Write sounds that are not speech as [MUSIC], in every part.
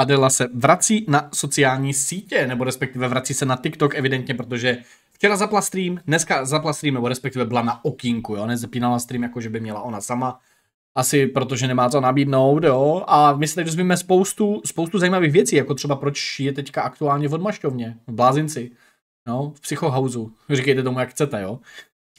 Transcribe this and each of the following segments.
Adela se vrací na sociální sítě, nebo respektive vrací se na TikTok evidentně, protože včera zapla stream, dneska zapla stream, nebo respektive byla na okínku, jo, nezapínala stream, jako že by měla ona sama, asi protože nemá co nabídnout, jo, a my se teď spoustu, spoustu zajímavých věcí, jako třeba proč je teďka aktuálně v odmašťovně, v blázinci, no, v psychohauzu, říkejte tomu, jak chcete, jo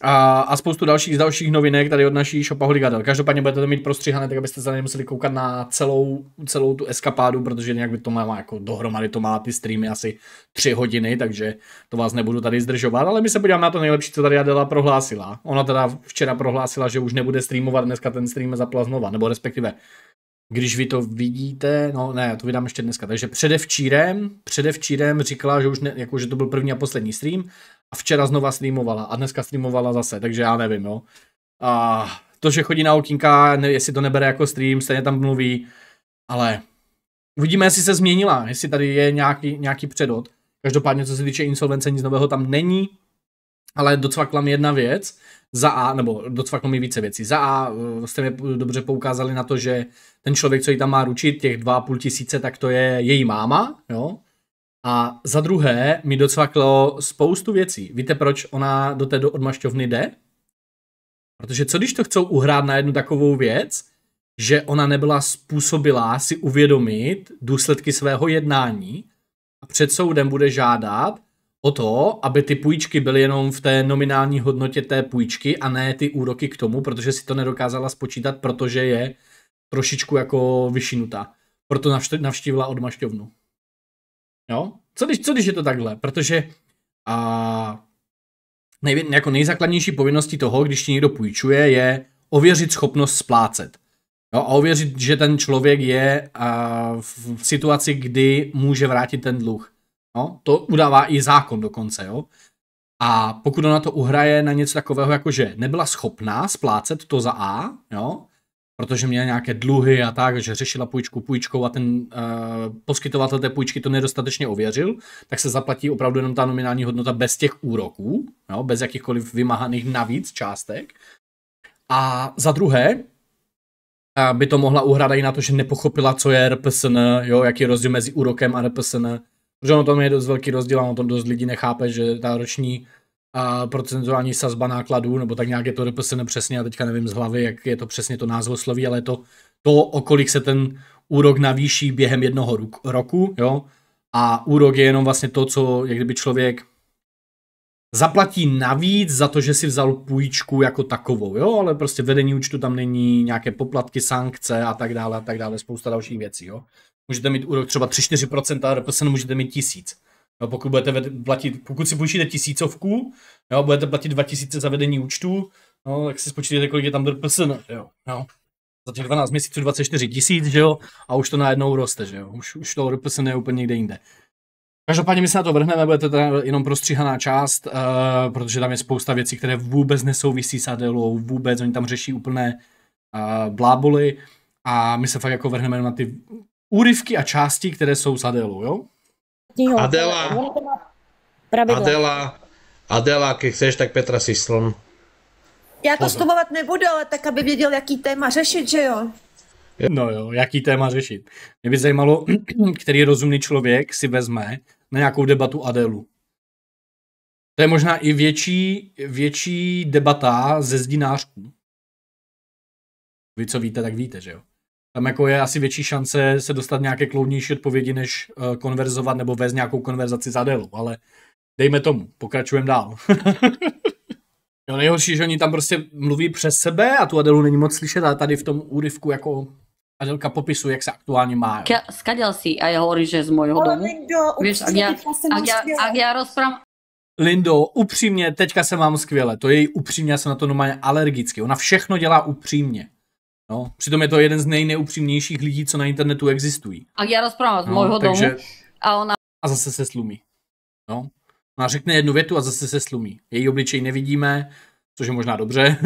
a, a spoustu dalších z dalších novinek tady od naší shopa Holigadel. Každopádně budete to mít prostříhané, tak abyste ně museli koukat na celou, celou tu eskapádu, protože nějak by to má jako dohromady, to má ty streamy asi tři hodiny, takže to vás nebudu tady zdržovat, ale my se podíváme na to nejlepší, co tady Adela prohlásila. Ona teda včera prohlásila, že už nebude streamovat dneska ten stream zapla znova, nebo respektive když vy to vidíte, no ne, to vydám ještě dneska, takže předevčírem, předevčírem říkala, že už ne, jako, že to byl první a poslední stream a včera znova streamovala a dneska streamovala zase, takže já nevím, jo. A to, že chodí na okýnka, ne, jestli to nebere jako stream, stejně tam mluví, ale uvidíme, jestli se změnila, jestli tady je nějaký, nějaký předot. Každopádně, co se týče insolvence, nic nového tam není, ale docvakla mi jedna věc, za A, nebo docvaklo mi více věcí. Za A eh, jste mi dobře poukázali na to, že ten člověk, co ji tam má ručit, těch 2,5 tisíce, tak to je její máma, jo. A za druhé mi docvaklo spoustu věcí. Víte, proč ona do té do odmašťovny jde? Protože co když to chcou uhrát na jednu takovou věc, že ona nebyla způsobilá si uvědomit důsledky svého jednání a před soudem bude žádat o to, aby ty půjčky byly jenom v té nominální hodnotě té půjčky a ne ty úroky k tomu, protože si to nedokázala spočítat, protože je trošičku jako vyšinutá. Proto navštívila odmašťovnu. Jo? No, co, když, co když je to takhle? Protože a, nej, jako nejzákladnější povinností toho, když ti někdo půjčuje, je ověřit schopnost splácet. Jo? A ověřit, že ten člověk je a, v situaci, kdy může vrátit ten dluh. Jo? No, to udává i zákon dokonce. Jo? A pokud ona to uhraje na něco takového, jako že nebyla schopná splácet to za A, jo? protože měla nějaké dluhy a tak, že řešila půjčku půjčkou a ten uh, poskytovatel té půjčky to nedostatečně ověřil, tak se zaplatí opravdu jenom ta nominální hodnota bez těch úroků, no, bez jakýchkoliv vymáhaných navíc částek. A za druhé, eh, by to mohla uhrada i na to, že nepochopila, co je RPSN, jo, jaký je rozdíl mezi úrokem a RPSN. Protože ono tam je dost velký rozdíl a ono to dost lidí nechápe, že ta roční a procentuální sazba nákladů, nebo tak nějak je to representé přesně, a teďka nevím z hlavy, jak je to přesně to názvosloví, ale je to, to o kolik se ten úrok navýší během jednoho roku, jo, a úrok je jenom vlastně to, co, jak kdyby člověk zaplatí navíc za to, že si vzal půjčku jako takovou, jo, ale prostě vedení účtu tam není, nějaké poplatky, sankce a tak dále a tak dále, spousta dalších věcí, jo. Můžete mít úrok třeba 3-4%, a represen můžete mít tisíc. Jo, pokud, budete platit, pokud si půjčíte tisícovku, jo, budete platit 2000 za vedení účtu, no, tak si spočítejte, kolik je tam DPSN. Jo, no. Za těch 12 měsíců 24 tisíc, že jo, a už to najednou roste, že jo, už, už to DPSN je úplně někde jinde. Každopádně my se na to vrhneme, bude to teda jenom prostříhaná část, uh, protože tam je spousta věcí, které vůbec nesouvisí s Adelou, vůbec, oni tam řeší úplné uh, bláboli a my se fakt jako vrhneme na ty úryvky a části, které jsou s Adelou, jo? knihou. Adela, pravidla. Adela, Adela, když chceš, tak Petra si sln. Já to stumovat nebudu, ale tak, aby věděl, jaký téma řešit, že jo? No jo, jaký téma řešit. Mě by zajímalo, [CLEARS THROAT] který rozumný člověk si vezme na nějakou debatu Adelu. To je možná i větší, větší debata ze zdinářků. Vy co víte, tak víte, že jo? tam jako je asi větší šance se dostat nějaké kloudnější odpovědi, než eh, konverzovat nebo vést nějakou konverzaci za delu, ale dejme tomu, pokračujeme dál. [LAUGHS] jo, nejhorší, že oni tam prostě mluví přes sebe a tu Adelu není moc slyšet, ale tady v tom úryvku jako Adelka popisuje, jak se aktuálně má. Ka, skadial A já hovorí, že z mojho domu. Lindo, Víš, a já, a já, a já rozprám... Lindo, upřímně, teďka se mám skvěle. To je její upřímně, já jsem na to normálně alergický. Ona všechno dělá upřímně. No, přitom je to jeden z nejneupřímnějších lidí, co na internetu existují. A já rozprávám z no, mojho takže... domu a ona... A zase se slumí. No. Ona řekne jednu větu a zase se slumí. Její obličej nevidíme, což je možná dobře.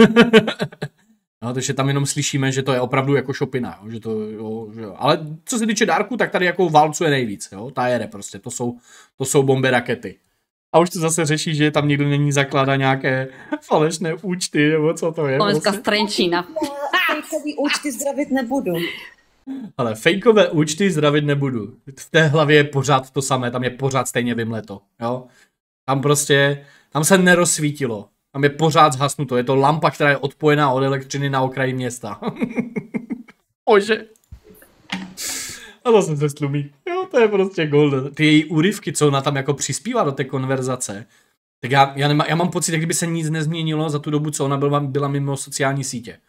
[LAUGHS] no, takže tam jenom slyšíme, že to je opravdu jako šopina. Jo, že to, jo, že jo. Ale co se týče dárku, tak tady jako válcuje nejvíc. Jo. Ta jede prostě, to jsou, to jsou bomby rakety a už to zase řeší, že tam někdo není zakládá nějaké [LAUGHS] falešné účty, nebo co to je. Polska vlastně. Prostě. Strenčína. [LAUGHS] Fakeový účty zdravit nebudu. Ale fejkové účty zdravit nebudu. V té hlavě je pořád to samé, tam je pořád stejně vymleto. Jo? Tam prostě, tam se nerozsvítilo. Tam je pořád zhasnuto. Je to lampa, která je odpojená od elektřiny na okraji města. [LAUGHS] Ože a zase se slumí. Jo, to je prostě golden. Ty její úryvky, co ona tam jako přispívá do té konverzace, tak já, já, nemá, já mám pocit, jak kdyby se nic nezměnilo za tu dobu, co ona byla, byla mimo sociální sítě.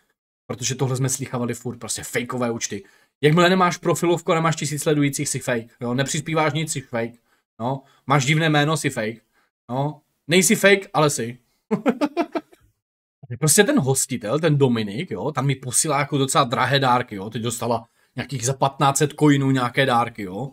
Protože tohle jsme slychávali furt, prostě fakeové účty. Jakmile nemáš profilovku, nemáš tisíc sledujících, si fake. Jo, nepřispíváš nic, si fake. No, máš divné jméno, si fake. No, nejsi fake, ale si. [LAUGHS] prostě ten hostitel, ten Dominik, jo, tam mi posílá jako docela drahé dárky, jo, teď dostala nějakých za 1500 coinů nějaké dárky, jo?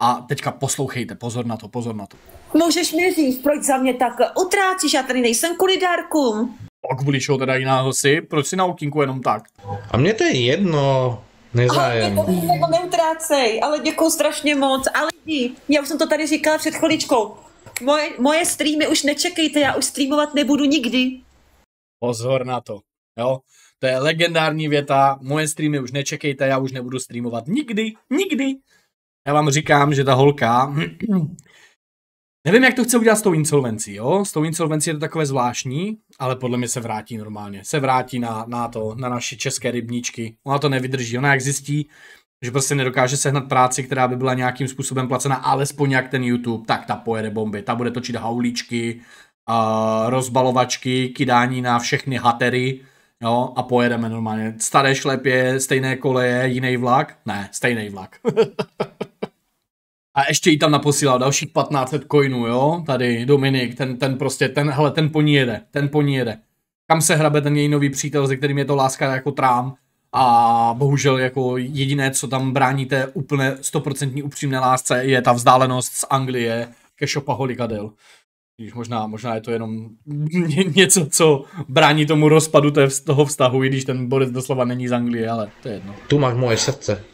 A teďka poslouchejte, pozor na to, pozor na to. Můžeš mi říct, proč za mě tak utrácíš, já tady nejsem kvůli dárkům. A kvůli čeho teda jiného si? Proč si na okinku jenom tak? A mě to je jedno, Nezájem. Ale mě to neutrácej, ale děkuji strašně moc. Ale lidi, já už jsem to tady říkala před chviličkou. Moje, moje streamy už nečekejte, já už streamovat nebudu nikdy. Pozor na to, jo. To je legendární věta, moje streamy už nečekejte, já už nebudu streamovat nikdy, nikdy. Já vám říkám, že ta holka, [CLEARS THROAT] nevím, jak to chce udělat s tou insolvencí, jo? S tou insolvencí je to takové zvláštní, ale podle mě se vrátí normálně. Se vrátí na, na to, na naše české rybníčky. Ona to nevydrží, ona jak zjistí, že prostě nedokáže sehnat práci, která by byla nějakým způsobem placena, alespoň jak ten YouTube, tak ta pojede bomby, ta bude točit haulíčky, uh, rozbalovačky, kydání na všechny hatery, jo, a pojedeme normálně. Staré šlepě, stejné koleje, jiný vlak? Ne, stejný vlak. a ještě jí tam naposílal dalších 1500 coinů, jo, tady Dominik, ten, ten prostě, ten, hele, ten po ní jede, ten po ní jede. Kam se hrabe ten její nový přítel, se kterým je to láska jako trám a bohužel jako jediné, co tam brání té úplné 100% upřímné lásce, je ta vzdálenost z Anglie ke Shopaholic když možná, možná je to jenom [LAUGHS] něco, co brání tomu rozpadu té, toho vztahu, i když ten Boris doslova není z Anglie, ale to je jedno. Tu máš moje srdce.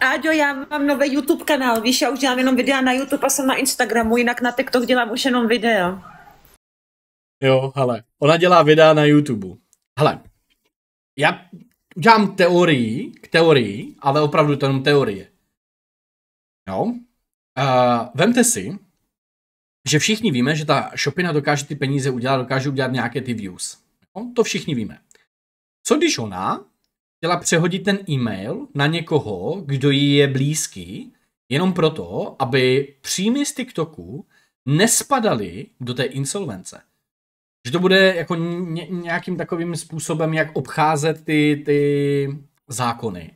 Áďo, já mám nový YouTube kanál, víš, já už dělám jenom videa na YouTube a jsem na Instagramu, jinak na TikTok dělám už jenom videa. Jo, hele, ona dělá videa na YouTube. Hele, já dělám teorii, k teorii, ale opravdu to jenom teorie. Jo? Uh, vemte si, že všichni víme, že ta shopina dokáže ty peníze udělat, dokáže udělat nějaké ty views. No, to všichni víme. Co když ona chtěla přehodit ten e-mail na někoho, kdo jí je blízký, jenom proto, aby příjmy z TikToku nespadaly do té insolvence. Že to bude jako ně, nějakým takovým způsobem, jak obcházet ty, ty zákony.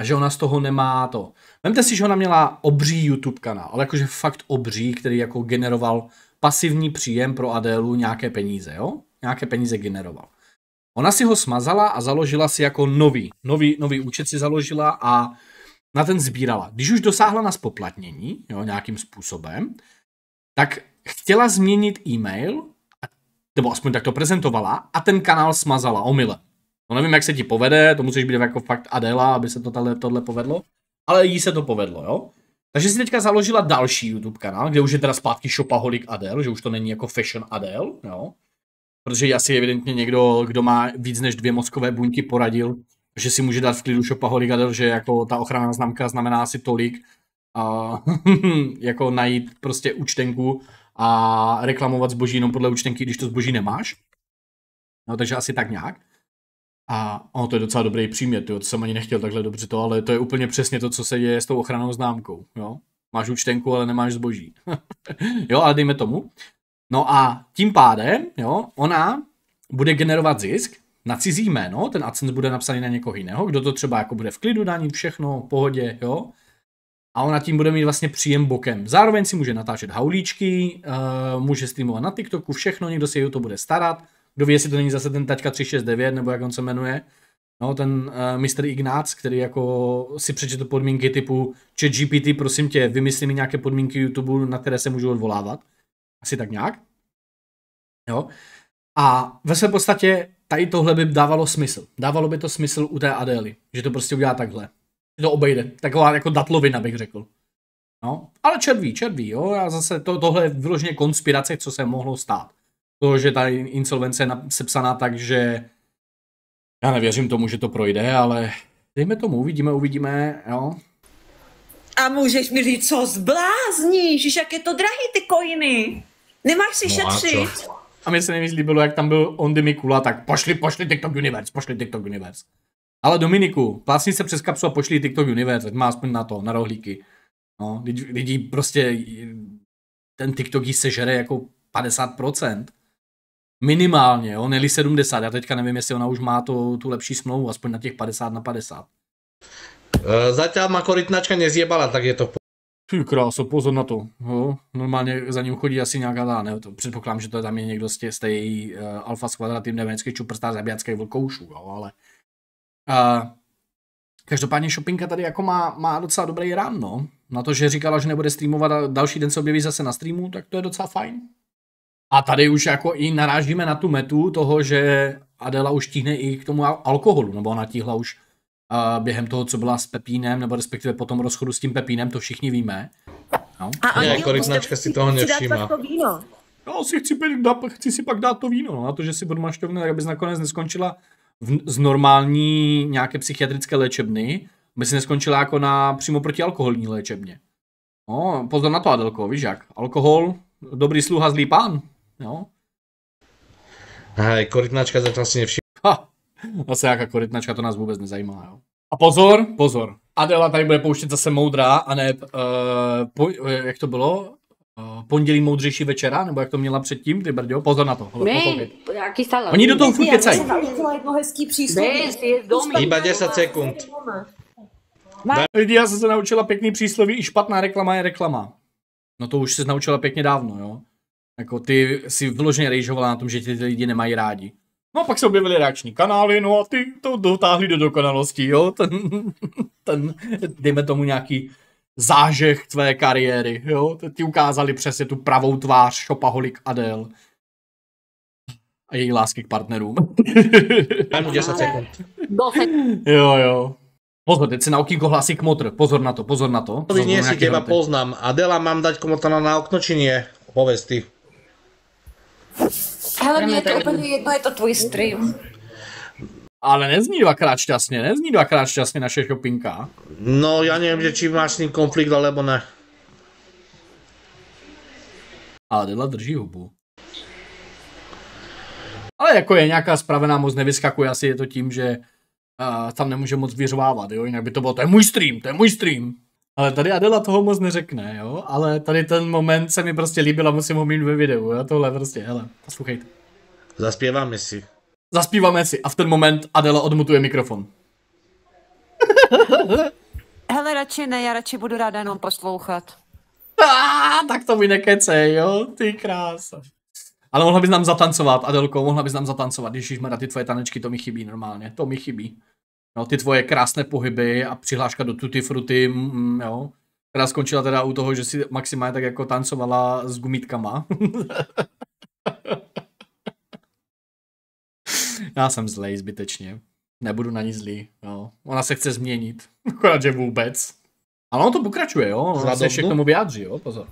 A že ona z toho nemá to. Vemte si, že ona měla obří YouTube kanál, ale jakože fakt obří, který jako generoval pasivní příjem pro Adélu nějaké peníze, jo? Nějaké peníze generoval. Ona si ho smazala a založila si jako nový, nový, nový účet si založila a na ten sbírala. Když už dosáhla na spoplatnění, jo, nějakým způsobem, tak chtěla změnit e-mail, nebo aspoň tak to prezentovala, a ten kanál smazala omyle. No nevím, jak se ti povede, to musíš být jako fakt Adela, aby se to tohle, tohle povedlo ale jí se to povedlo, jo. Takže si teďka založila další YouTube kanál, kde už je teda zpátky Shopaholic Adel, že už to není jako Fashion Adel, jo. Protože asi evidentně někdo, kdo má víc než dvě mozkové buňky, poradil, že si může dát v klidu Shopaholic Adel, že jako ta ochranná známka znamená asi tolik, a [LAUGHS] jako najít prostě účtenku a reklamovat zboží jenom podle účtenky, když to zboží nemáš. No takže asi tak nějak. A ono to je docela dobrý příměr, tyjo, to jsem ani nechtěl takhle dobře to, ale to je úplně přesně to, co se děje s tou ochranou známkou. Jo? Máš účtenku, ale nemáš zboží. [LAUGHS] jo, ale dejme tomu. No a tím pádem, jo, ona bude generovat zisk na cizí jméno, ten AdSense bude napsaný na někoho jiného, kdo to třeba jako bude v klidu daní, všechno, v pohodě, jo. A ona tím bude mít vlastně příjem bokem. Zároveň si může natáčet haulíčky, eh, může streamovat na TikToku, všechno, někdo se ji o to bude starat, kdo ví, jestli to není zase ten tačka 369, nebo jak on se jmenuje. No, ten uh, eh, mistr Ignác, který jako si přečetl podmínky typu chat GPT, prosím tě, vymysli mi nějaké podmínky YouTube, na které se můžu odvolávat. Asi tak nějak. Jo. A ve své podstatě tady tohle by dávalo smysl. Dávalo by to smysl u té Adély, že to prostě udělá takhle. Že to obejde. Taková jako datlovina bych řekl. No, ale červí, červí, jo. Já zase to, tohle je vyloženě konspirace, co se mohlo stát to, že ta insolvence je sepsaná tak, že já nevěřím tomu, že to projde, ale dejme tomu, uvidíme, uvidíme, jo. A můžeš mi říct, co zblázníš, jak je to drahý ty kojiny. Nemáš si no šetřit. A, a mně se nejvíc líbilo, jak tam byl Ondy Mikula, tak pošli, pošli TikTok Universe, pošli TikTok Universe. Ale Dominiku, plásni se přes kapsu a pošli TikTok Universe, ať má aspoň na to, na rohlíky. No, lidi, lidi prostě, ten TikTok jí sežere jako 50%. Minimálně, jo, neli 70. Já teďka nevím, jestli ona už má to, tu lepší smlouvu, aspoň na těch 50 na 50. E, zatím má korytnačka nezjebala, tak je to v ty pozor na to. Jo? Normálně za ním chodí asi nějaká dá, ne, to předpokládám, že to je tam je někdo z, tě, z té její uh, e, alfa skvadra tým čuprstá zabijacký vlkoušů, jo, ale... Uh, každopádně Shoppinga tady jako má, má docela dobrý ráno. Na to, že říkala, že nebude streamovat a další den se objeví zase na streamu, tak to je docela fajn. A tady už jako i narážíme na tu metu toho, že Adela už tíhne i k tomu alkoholu, nebo ona tíhla už uh, během toho, co byla s Pepínem, nebo respektive po tom rozchodu s tím Pepínem, to všichni víme. No. A ani několik značka si toho nevšímá. No, si chci, chci si pak dát to víno, no, na to, že si budu mašťovný, tak abys nakonec neskončila v, z normální nějaké psychiatrické léčebny, aby si neskončila jako na přímo proti alkoholní léčebně. No, pozor na to, Adelko, víš jak, alkohol, dobrý sluha, zlý pán. Jo? No. Hej, korytnačka to asi nevšiml. Ha, zase jaká korytnačka, to nás vůbec nezajímá, jo. A pozor, pozor. Adela tady bude pouštět zase moudrá, a ne, uh, po, eh, jak to bylo? Uh, pondělí moudřejší večera, nebo jak to měla předtím, ty brďo, pozor na to. Hele, My, jaký stále. Oni do toho furt kecají. jedno hezký přísloví. Iba 10 sekund. Lidi, já jsem se naučila pěkný přísloví, i špatná reklama je reklama. No to už se naučila pěkně dávno, jo. Jako ty si vložně rejžovala na tom, že ti ty lidi nemají rádi. No a pak se objevily reakční kanály, no a ty to dotáhli do dokonalosti, jo, [LAUGHS] ten, ten dejme tomu nějaký zážeh tvé kariéry, jo, Ty ukázali přesně tu pravou tvář Šopaholik Adel a její lásky k partnerům. Mám 10 sekund. [LAUGHS] Jo, jo. Pozor, teď se na okýko hlásí kmotr. Pozor na to, pozor na to. Pozor nie si teba poznám. Adela, mám dať kmotrna na okno, či nie? Povesti. Hele, mě je to úplně jedno, je to tvůj stream. Ale nezní dvakrát šťastně, nezní dvakrát šťastně naše šopinka. No, já nevím, že či máš s ním konflikt, alebo ne. Ale Dela drží hubu. Ale jako je nějaká spravená, moc nevyskakuje, asi je to tím, že uh, tam nemůže moc vyřvávat, jo, jinak by to bylo, to je můj stream, to je můj stream. Ale tady Adela toho moc neřekne, jo? Ale tady ten moment se mi prostě líbil a musím ho mít ve videu, jo? Tohle prostě, hele, poslouchejte. Zaspíváme si. Zaspíváme si a v ten moment Adela odmutuje mikrofon. [LAUGHS] hele, radši ne, já radši budu ráda jenom poslouchat. Ah, tak to mi nekece, jo? Ty krása. Ale mohla bys nám zatancovat, Adelko, mohla bys nám zatancovat, když má ty tvoje tanečky, to mi chybí normálně, to mi chybí jo, no, ty tvoje krásné pohyby a přihláška do tutti frutti, mm, mm, jo, která skončila teda u toho, že si maximálně tak jako tancovala s gumítkama. [LAUGHS] Já jsem zlej zbytečně. Nebudu na ní zlý. Jo. Ona se chce změnit. [LAUGHS] Akorát, že vůbec. Ale on to pokračuje, jo? Ona se ještě k tomu vyjádří, jo? Pozor.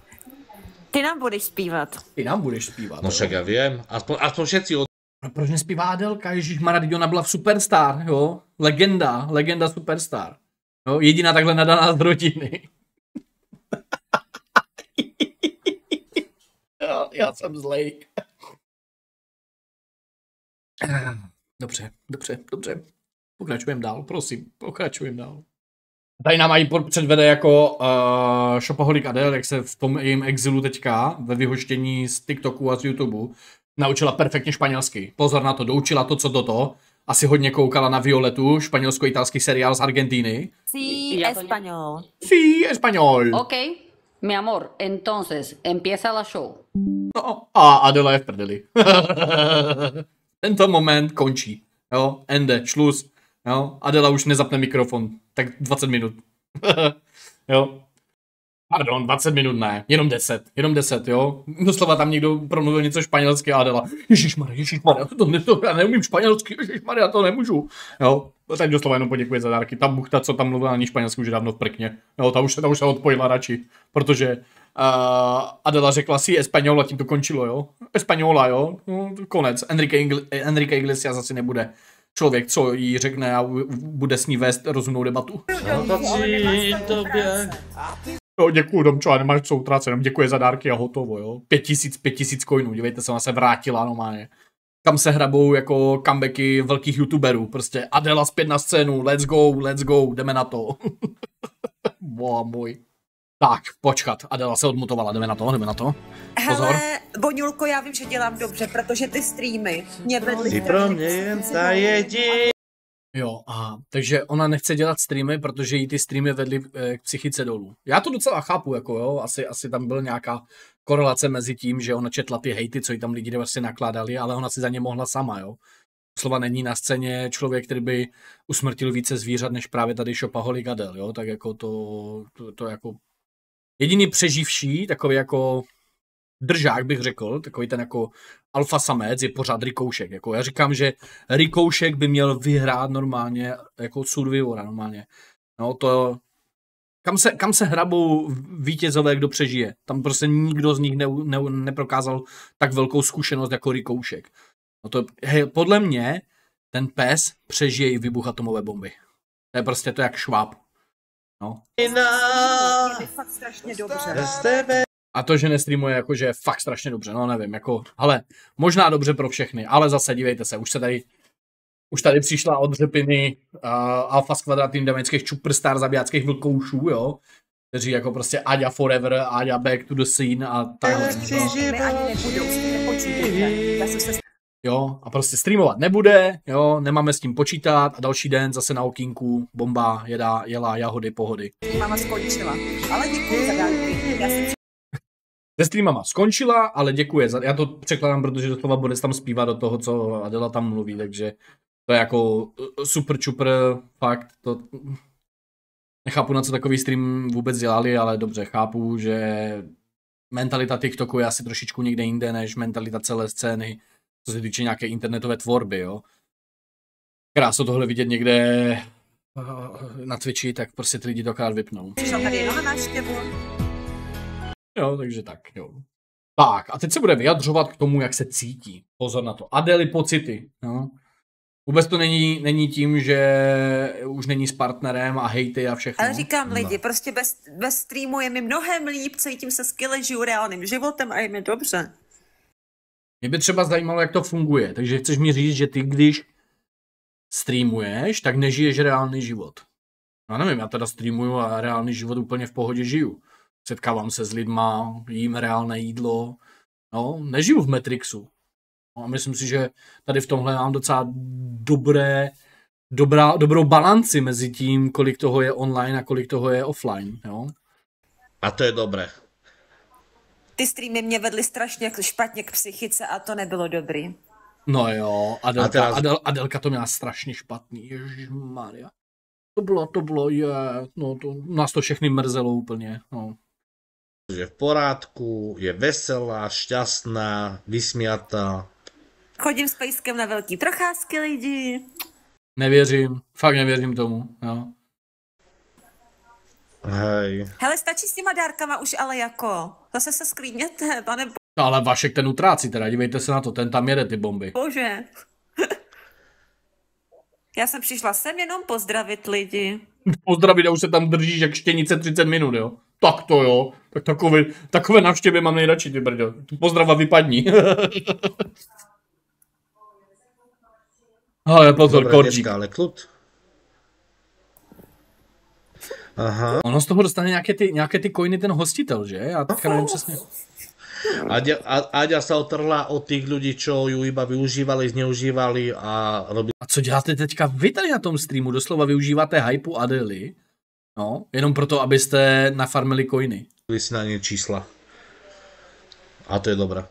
Ty nám budeš zpívat. Ty nám budeš zpívat. No však já vím. Aspoň, aspoň všetci od No proč nespívá Adelka? Ježíš Mara, ona byla v Superstar, jo? Legenda, legenda Superstar. Jo? Jediná takhle nadaná z rodiny. [LAUGHS] já, já jsem zlej. Dobře, dobře, dobře. Pokračujeme dál, prosím, pokračujeme dál. Tady nám mají předvede jako uh, Shopaholic Adel, jak se v tom jejím exilu teďka, ve vyhoštění z TikToku a z YouTubeu, Naučila perfektně španělsky. Pozor na to, doučila to, co do toho. Asi hodně koukala na Violetu, španělsko-italský seriál z Argentíny. Sí, español. Sí, español. Ok, mi amor, entonces, empieza la show. No, no. a Adela je v prdeli. [LAUGHS] Tento moment končí. Jo, ende, šluz. Jo, Adela už nezapne mikrofon. Tak 20 minut. [LAUGHS] jo, Pardon, 20 minut ne, jenom 10, jenom 10, jo. Doslova tam někdo promluvil něco španělsky a Maria, Ježíš Maria, to, ne, to já neumím španělsky, Maria, to nemůžu, jo. No tak doslova jenom poděkuji za dárky. Ta buchta, co tam mluvila ani španělsky, už dávno v prkně. Jo, ta už, ta už se odpojila radši, protože uh, Adela řekla si Espanola, tím to končilo, jo. Espanola, jo, no, konec. Enrique, Ingl- Enrique Iglesias asi nebude člověk, co jí řekne a bude s ní vést rozumnou debatu. Já to tobě. A ty Jo, děkuji, Domčo, a nemáš co utrácet, jenom děkuji za dárky a hotovo, jo. Pět tisíc, pět tisíc coinů, dívejte se, ona se vrátila normálně. Kam se hrabou jako comebacky velkých youtuberů, prostě Adela zpět na scénu, let's go, let's go, jdeme na to. [LAUGHS] Boha můj. Tak, počkat, Adela se odmutovala, jdeme na to, jdeme na to. Pozor. Hele, Boňulko, já vím, že dělám dobře, protože ty streamy mě vedly. Ty pro mě jen ta Jo, aha. Takže ona nechce dělat streamy, protože jí ty streamy vedly eh, k psychice dolů. Já to docela chápu, jako jo, asi, asi tam byl nějaká korelace mezi tím, že ona četla ty hejty, co jí tam lidi vlastně nakládali, ale ona si za ně mohla sama, jo. Slova není na scéně člověk, který by usmrtil více zvířat, než právě tady Šopaholi gadel, jo, tak jako to, to, to jako jediný přeživší, takový jako držák, bych řekl, takový ten jako alfa samec je pořád Rikoušek. Jako já říkám, že Rikoušek by měl vyhrát normálně jako Survivora normálně. No to, kam se, kam se hrabou vítězové, kdo přežije. Tam prostě nikdo z nich ne, ne, neprokázal tak velkou zkušenost jako Rikoušek. No to, hej, podle mě ten pes přežije i vybuch atomové bomby. To je prostě to jak šváb. No. Je fakt strašně dobře. A to, že nestreamuje, jakože je fakt strašně dobře, no nevím, jako, ale možná dobře pro všechny, ale zase dívejte se, už se tady, už tady přišla od řepiny uh, eh, alfa z kvadratým damických superstar zabijáckých vlkoušů, jo, kteří jako prostě Aďa Forever, Aďa Back to the Scene a takhle. No. Jo, a prostě streamovat nebude, jo, nemáme s tím počítat a další den zase na okínku bomba, jedá, jela, jahody, pohody. Máma skončila, ale děkuji za dárky se streamama skončila, ale děkuje za, já to překládám, protože doslova bude tam zpívat do toho, co Adela tam mluví, takže to je jako eh, super čupr, fakt, to nechápu, na co takový stream vůbec dělali, ale dobře, chápu, že mentalita TikToku je asi trošičku někde jinde, než mentalita celé scény, co se týče nějaké internetové tvorby, jo. Krásno tohle vidět někde eh, na Twitchi, tak prostě ty lidi dokrát vypnou. Přišel tady jenom na návštěvu. Jo, takže tak, jo. Tak, a teď se bude vyjadřovat k tomu, jak se cítí. Pozor na to. Adeli pocity. Jo. No. Vůbec to není, není tím, že už není s partnerem a hejty a všechno. Ale říkám no. lidi, prostě bez, bez streamu je mi mnohem líp, cítím se skvěle, žiju reálným životem a je mi dobře. Mě by třeba zajímalo, jak to funguje. Takže chceš mi říct, že ty, když streamuješ, tak nežiješ reálný život. No nevím, já teda streamuju a reálný život úplně v pohodě žiju setkávám se s lidma, jím reálné jídlo, no, nežiju v Matrixu. No, a myslím si, že tady v tomhle mám docela dobré, dobrá, dobrou balanci mezi tím, kolik toho je online a kolik toho je offline, jo. A to je dobré. Ty streamy mě vedly strašně špatně k psychice a to nebylo dobrý. No jo, Adelka, a teraz... Adel, Adelka to měla strašně špatný, Maria. To bylo, to bylo, je, no to, nás to všechny mrzelo úplně, no že v porádku, je veselá, šťastná, vysmiatá. Chodím s pejskem na velký procházky lidi. Nevěřím, fakt nevěřím tomu, no. Hej. Hele, stačí s těma dárkama už ale jako, zase se sklíněte, pane bo... No, ale Vašek ten utrácí teda, dívejte se na to, ten tam jede ty bomby. Bože. Já jsem přišla sem jenom pozdravit lidi. Pozdravit a už se tam držíš jak štěnice 30 minut, jo? tak to jo, tak takové, takové navštěvy mám nejradši, ty brďo. Pozdrava vypadni. [LAUGHS] Ale pozor, korčík. Ale klud. Aha. Ono z toho dostane nějaké ty, nějaké ty kojny ten hostitel, že? Já tak nevím přesně. Aďa, se otrla od těch lidí, čo ju iba využívali, zneužívali a robili... A co děláte teďka vy tady na tom streamu? Doslova využíváte hypu Adely? No, jenom proto, abyste nafarmili coiny. Vy si na ně čísla. A to je dobrá.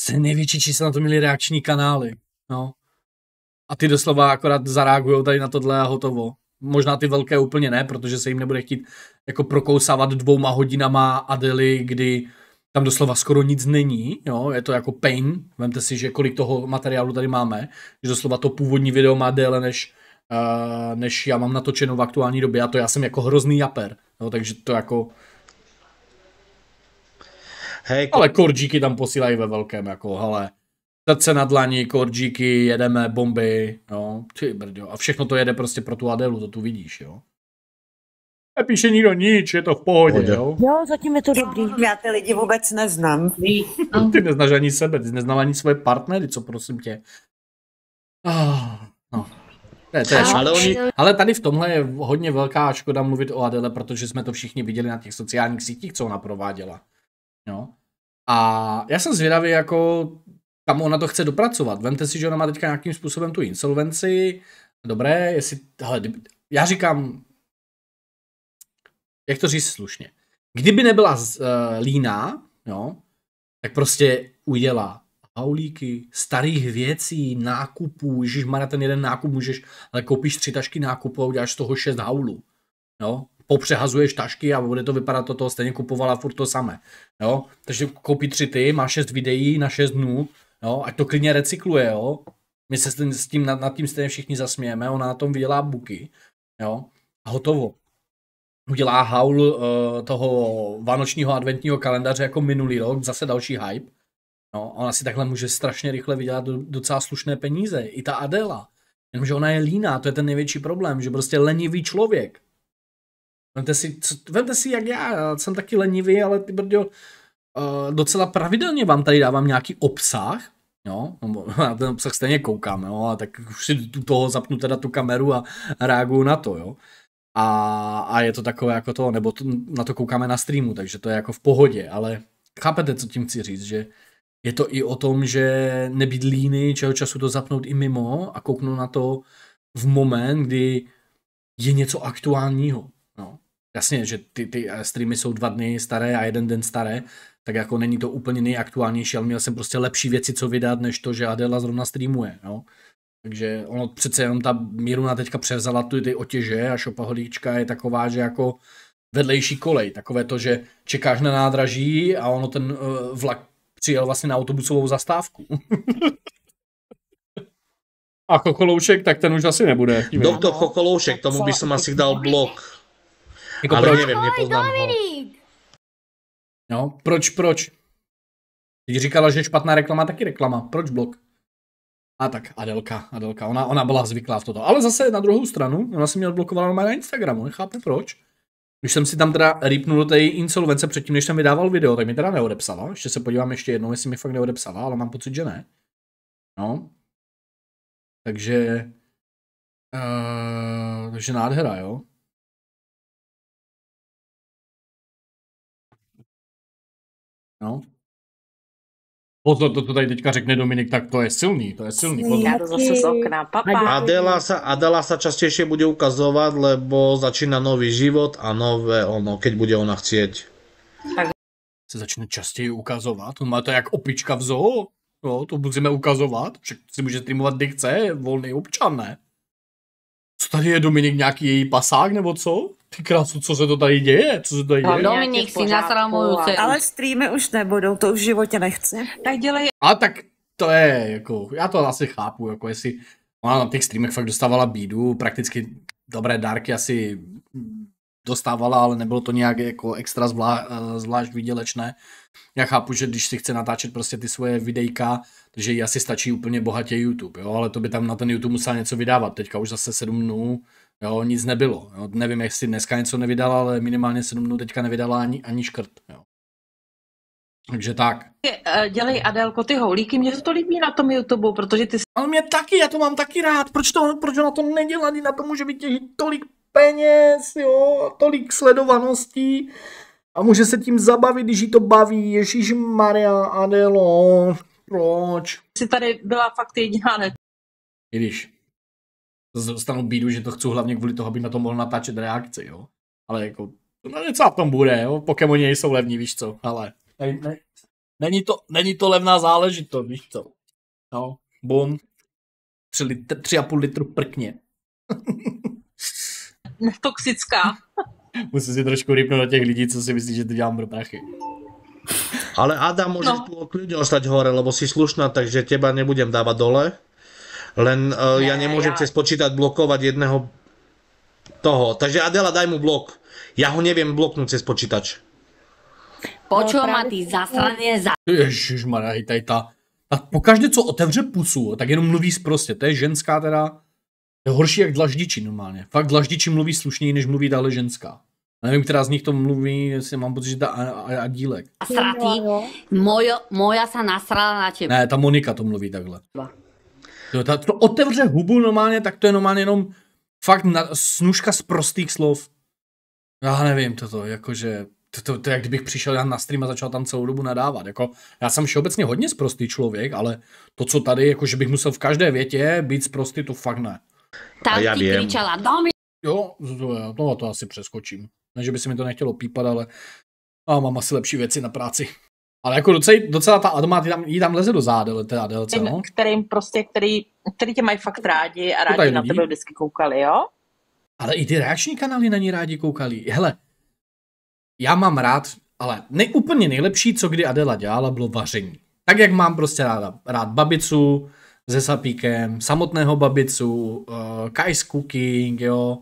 Se největší čísla na to měli reakční kanály. No. A ty doslova akorát zareagují tady na tohle a hotovo. Možná ty velké úplně ne, protože se jim nebude chtít jako prokousávat dvouma hodinama Adely, kdy tam doslova skoro nic není, jo, je to jako pain, vemte si, že kolik toho materiálu tady máme, že doslova to původní video má déle než než já mám natočeno v aktuální době a to já jsem jako hrozný japer, no, takže to jako... Hej, Ale korčíky tam posílají ve velkém, jako, hele, srdce na dlaní, korčíky, jedeme, bomby, no, ty brďo, a všechno to jede prostě pro tu Adelu, to tu vidíš, jo. Nepíše nikdo nic, je to v pohodě, Pohodě. jo? Jo, zatím je to dobrý. Já ty lidi vůbec neznám. Ty neznáš ani sebe, ty neznáš ani svoje partnery, co prosím tě. Ah, no. Ne, to je ale, oni, ale tady v tomhle je hodně velká škoda mluvit o Adele, protože jsme to všichni viděli na těch sociálních sítích, co ona prováděla. Jo? A já jsem zvědavý, jako kam ona to chce dopracovat. Vemte si, že ona má teďka nějakým způsobem tu insolvenci. Dobré, jestli... Hele, já říkám... Jak to říct slušně? Kdyby nebyla uh, eh, líná, jo, tak prostě udělá haulíky, starých věcí, nákupů, Ježíš má na ten jeden nákup můžeš, ale koupíš tři tašky nákupu a uděláš z toho šest haulů. Jo? No, popřehazuješ tašky a bude to vypadat toto, stejně kupovala furt to samé. Jo? No, takže koupí tři ty, má šest videí na šest dnů, jo? No, ať to klidně recykluje. Jo? My se s tím, nad, nad tím stejně všichni zasmějeme, ona na tom vydělá buky. Jo? A hotovo udělá haul uh, toho vánočního adventního kalendáře jako minulý rok, zase další hype, No, ona si takhle může strašně rychle vydělat docela slušné peníze. I ta Adela. Jenomže ona je líná, to je ten největší problém, že prostě lenivý člověk. Vemte si, co, vemte si jak já, já jsem taky lenivý, ale ty brďo, uh, docela pravidelně vám tady dávám nějaký obsah, jo, no, [LAUGHS] na ten obsah stejně koukám, jo, a tak už si tu toho zapnu teda tu kameru a reaguju na to, jo. A, a je to takové jako to, nebo to, na to koukáme na streamu, takže to je jako v pohodě, ale chápete, co tím chci říct, že je to i o tom, že nebýt líny, čeho času to zapnout i mimo a kouknout na to v moment, kdy je něco aktuálního. No. Jasně, že ty, ty streamy jsou dva dny staré a jeden den staré, tak jako není to úplně nejaktuálnější, ale měl jsem prostě lepší věci, co vydat, než to, že Adela zrovna streamuje. No. Takže ono přece jenom ta Miruna teďka převzala tu ty otěže a šopaholíčka je taková, že jako vedlejší kolej, takové to, že čekáš na nádraží a ono ten eh, vlak přijel vlastně na autobusovou zastávku. A Chokoloušek, tak ten už asi nebude. Doktor Chokoloušek, tomu bych som asi dal blok. Jako Ale proč? nevím, nepoznám ho. No, proč, proč? Když říkala, že špatná reklama, taky reklama. Proč blok? A tak Adelka, Adelka, ona, ona byla zvyklá v toto. Ale zase na druhou stranu, ona si mě odblokovala na Instagramu, nechápu proč. Když jsem si tam teda rýpnul do té insolvence předtím, než jsem vydával video, tak mi teda neodepsala. Ještě se podívám ještě jednou, jestli mi fakt neodepsala, ale mám pocit, že ne. No. Takže... Uh, takže nádhera, jo. No. Pozor, to, to tady teďka řekne Dominik, tak to je silný, to je silný. Pozor. Já to zase z okna, papa. Adela sa, Adela sa častejšie bude ukazovať, lebo začína nový život a nové ono, keď bude ona chcieť. Tak. Se začne častěji ukazovat, on má to jak opička v zoo. No, to budeme ukazovat, však si může streamovat, kdy chce, volný občan, ne? Co tady je Dominik, nějaký její pasák nebo co? Ty krásu, co se to tady děje? Co se tady no, děje? No, Dominik si nasral moju dceru. Ale streamy už nebudou, to už v životě nechci. Tak dělej. A tak to je, jako, já to asi chápu, jako jestli ona na těch streamech fakt dostávala bídu, prakticky dobré dárky asi dostávala, ale nebylo to nějak jako extra zvlá, eh, zvlášť vydělečné. Já chápu, že když si chce natáčet prostě ty svoje videjka, takže jí asi stačí úplně bohatě YouTube, jo, ale to by tam na ten YouTube musel něco vydávat. Teďka už zase 7 dnů, jo, nic nebylo. Jo. Nevím, jestli dneska něco nevydala, ale minimálně 7 dnů teďka nevydala ani, ani škrt, jo. Takže tak. Eh, dělej Adélko ty houlíky, Mě to líbí na tom YouTube, protože ty... Ale mě taky, já to mám taky rád, proč, to, proč na to nedělá, na to může vytěžit tolik peněz, jo, tolik sledovaností a může se tím zabavit, když jí to baví. Ježíš Maria Adelo, proč? Jsi tady byla fakt jediná, ne? I když dostanu bídu, že to chci hlavně kvůli toho, aby na to mohl natáčet reakci, jo. Ale jako, no něco tam bude, jo. Pokémoni jsou levní, víš co, ale ne, ne, není, to, není to levná záležitost, víš co. No, bum, tři a půl litru prkně. [LAUGHS] netoxická. Musím si trošku rypnout na těch lidí, co si myslí, že to dělám pro prachy. Ale Adam, no. můžeš no. tu klidně ostať hore, lebo si slušná, takže těba nebudem dávat dole. Len uh, ne, já nemůžem já... cez počítat blokovat jedného toho. Takže Adela, daj mu blok. Já ho nevím bloknout přes počítač. Počuo no, ma ty zasraně za... Ježišmarja, tady ta... A pokaždé, co otevře pusu, tak jenom mluví prostě. To je ženská teda je horší jak dlaždiči normálně. Fakt dlaždiči mluví slušněji, než mluví dále ženská. nevím, která z nich to mluví, jestli mám pocit, že ta Adílek. A sratý, no, mojo, moja se nasrala na tebe. Ne, ta Monika to mluví takhle. To, ta, to otevře hubu normálně, tak to je normálně jenom fakt na, snužka z prostých slov. Já nevím toto, jakože, to, to, to, jak kdybych přišel já na stream a začal tam celou dobu nadávat, jako, já jsem všeobecně hodně zprostý člověk, ale to, co tady, jakože bych musel v každé větě být zprostý, to fakt ne. Tak, a já vím. Jo, to Jo, to, to asi přeskočím. Ne, že by se mi to nechtělo pípat, ale a mám asi lepší věci na práci. Ale jako docela, docela ta Adma, jí tam, jí tam leze do zádele, teda delce, no? Kterým prostě, který, který tě mají fakt rádi a rádi na tebe vždycky koukali, jo? Ale i ty reakční kanály na ní rádi koukali. Hele, já mám rád, ale ne, úplně nejlepší, co kdy Adela dělala, bylo vaření. Tak, jak mám prostě ráda, rád babicu, se Sapíkem, samotného Babicu, uh, Kai's Cooking, jo,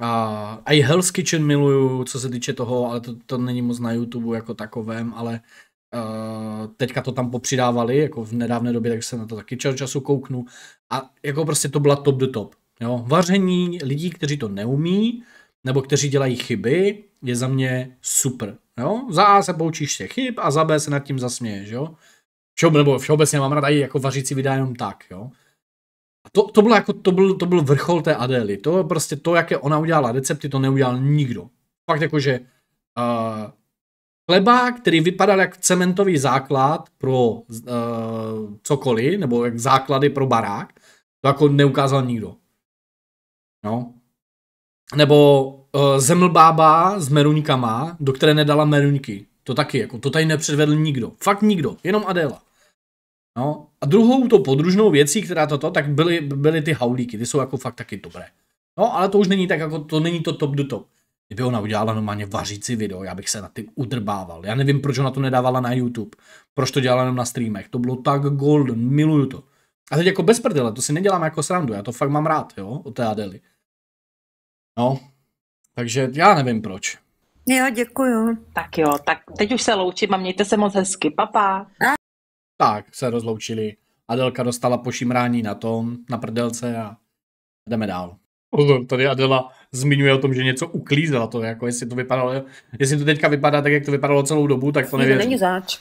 a i Hell's Kitchen miluju, co se týče toho, ale to, to není moc na YouTube jako takovém, ale uh, teďka to tam popřidávali, jako v nedávné době, tak se na to taky čas času kouknu. A jako prostě to byla top do top. Jo? Vaření lidí, kteří to neumí, nebo kteří dělají chyby, je za mě super. Jo? Za A se poučíš se chyb a za B se nad tím zasměješ. Jo? všeob, nebo všeobecně mám rád i jako vařící videa jenom tak, jo. A to, to, bylo jako, to, byl, to byl vrchol té Adély. To prostě to, jaké ona udělala recepty, to neudělal nikdo. Fakt jako, že uh, chleba, který vypadal jak cementový základ pro uh, cokoliv, nebo jak základy pro barák, to jako neukázal nikdo. No. Nebo uh, zemlbába s meruňkama, do které nedala meruňky. To taky, jako to tady nepředvedl nikdo. Fakt nikdo, jenom Adela. No, a druhou to podružnou věcí, která toto, tak byly, byly ty haulíky, ty jsou jako fakt taky dobré. No, ale to už není tak, jako to není to top do top. Kdyby ona udělala normálně vařící video, já bych se na ty udrbával. Já nevím, proč ona to nedávala na YouTube. Proč to dělala jenom na streamech. To bylo tak golden, miluju to. A teď jako bez prdele, to si nedělám jako srandu, já to fakt mám rád, jo, od té Adely. No, takže já nevím proč. Jo, děkuju. Tak jo, tak teď už se loučím a mějte se moc hezky. Papa. Pa. Tak se rozloučili. Adelka dostala pošimrání na tom, na prdelce a jdeme dál. tady Adela zmiňuje o tom, že něco uklízela to, jako jestli to vypadalo, jestli to teďka vypadá tak, jak to vypadalo celou dobu, tak to nevěřím. Není záč.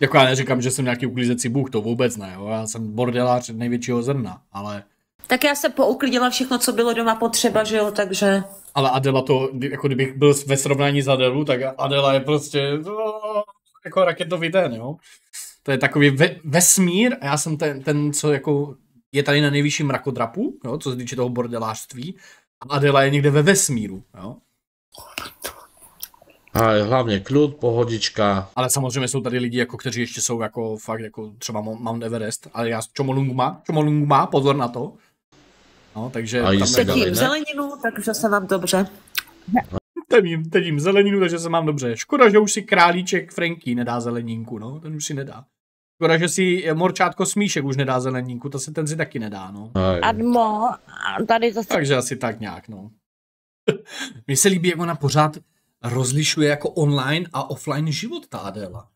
Jako já neříkám, že jsem nějaký uklízecí bůh, to vůbec ne, jo. já jsem bordelář největšího zrna, ale tak já se pouklidila všechno, co bylo doma potřeba, že jo, takže... Ale Adela to, jako kdybych byl ve srovnání s Adelu, tak Adela je prostě no, jako raketový den, jo. To je takový ve, vesmír a já jsem ten, ten, co jako je tady na nejvyšším mrakodrapu, jo, co se týče toho bordelářství. A Adela je někde ve vesmíru, jo. A hlavně klud, pohodička. Ale samozřejmě jsou tady lidi, jako, kteří ještě jsou jako fakt jako třeba Mount Everest, ale já Čomolungma, Čomolungma, pozor na to, No, takže a tam teď jim zeleninu, takže se vám dobře. Teď jim, teď jim zeleninu, takže se mám dobře. Škoda, že už si králíček Franky nedá zeleninku, no, ten už si nedá. Škoda, že si eh, morčátko smíšek už nedá zeleninku, to se ten si taky nedá, no. A tady zase... Takže asi tak nějak, no. [LAUGHS] Mně se líbí, jak ona pořád rozlišuje jako online a offline život ta Adela.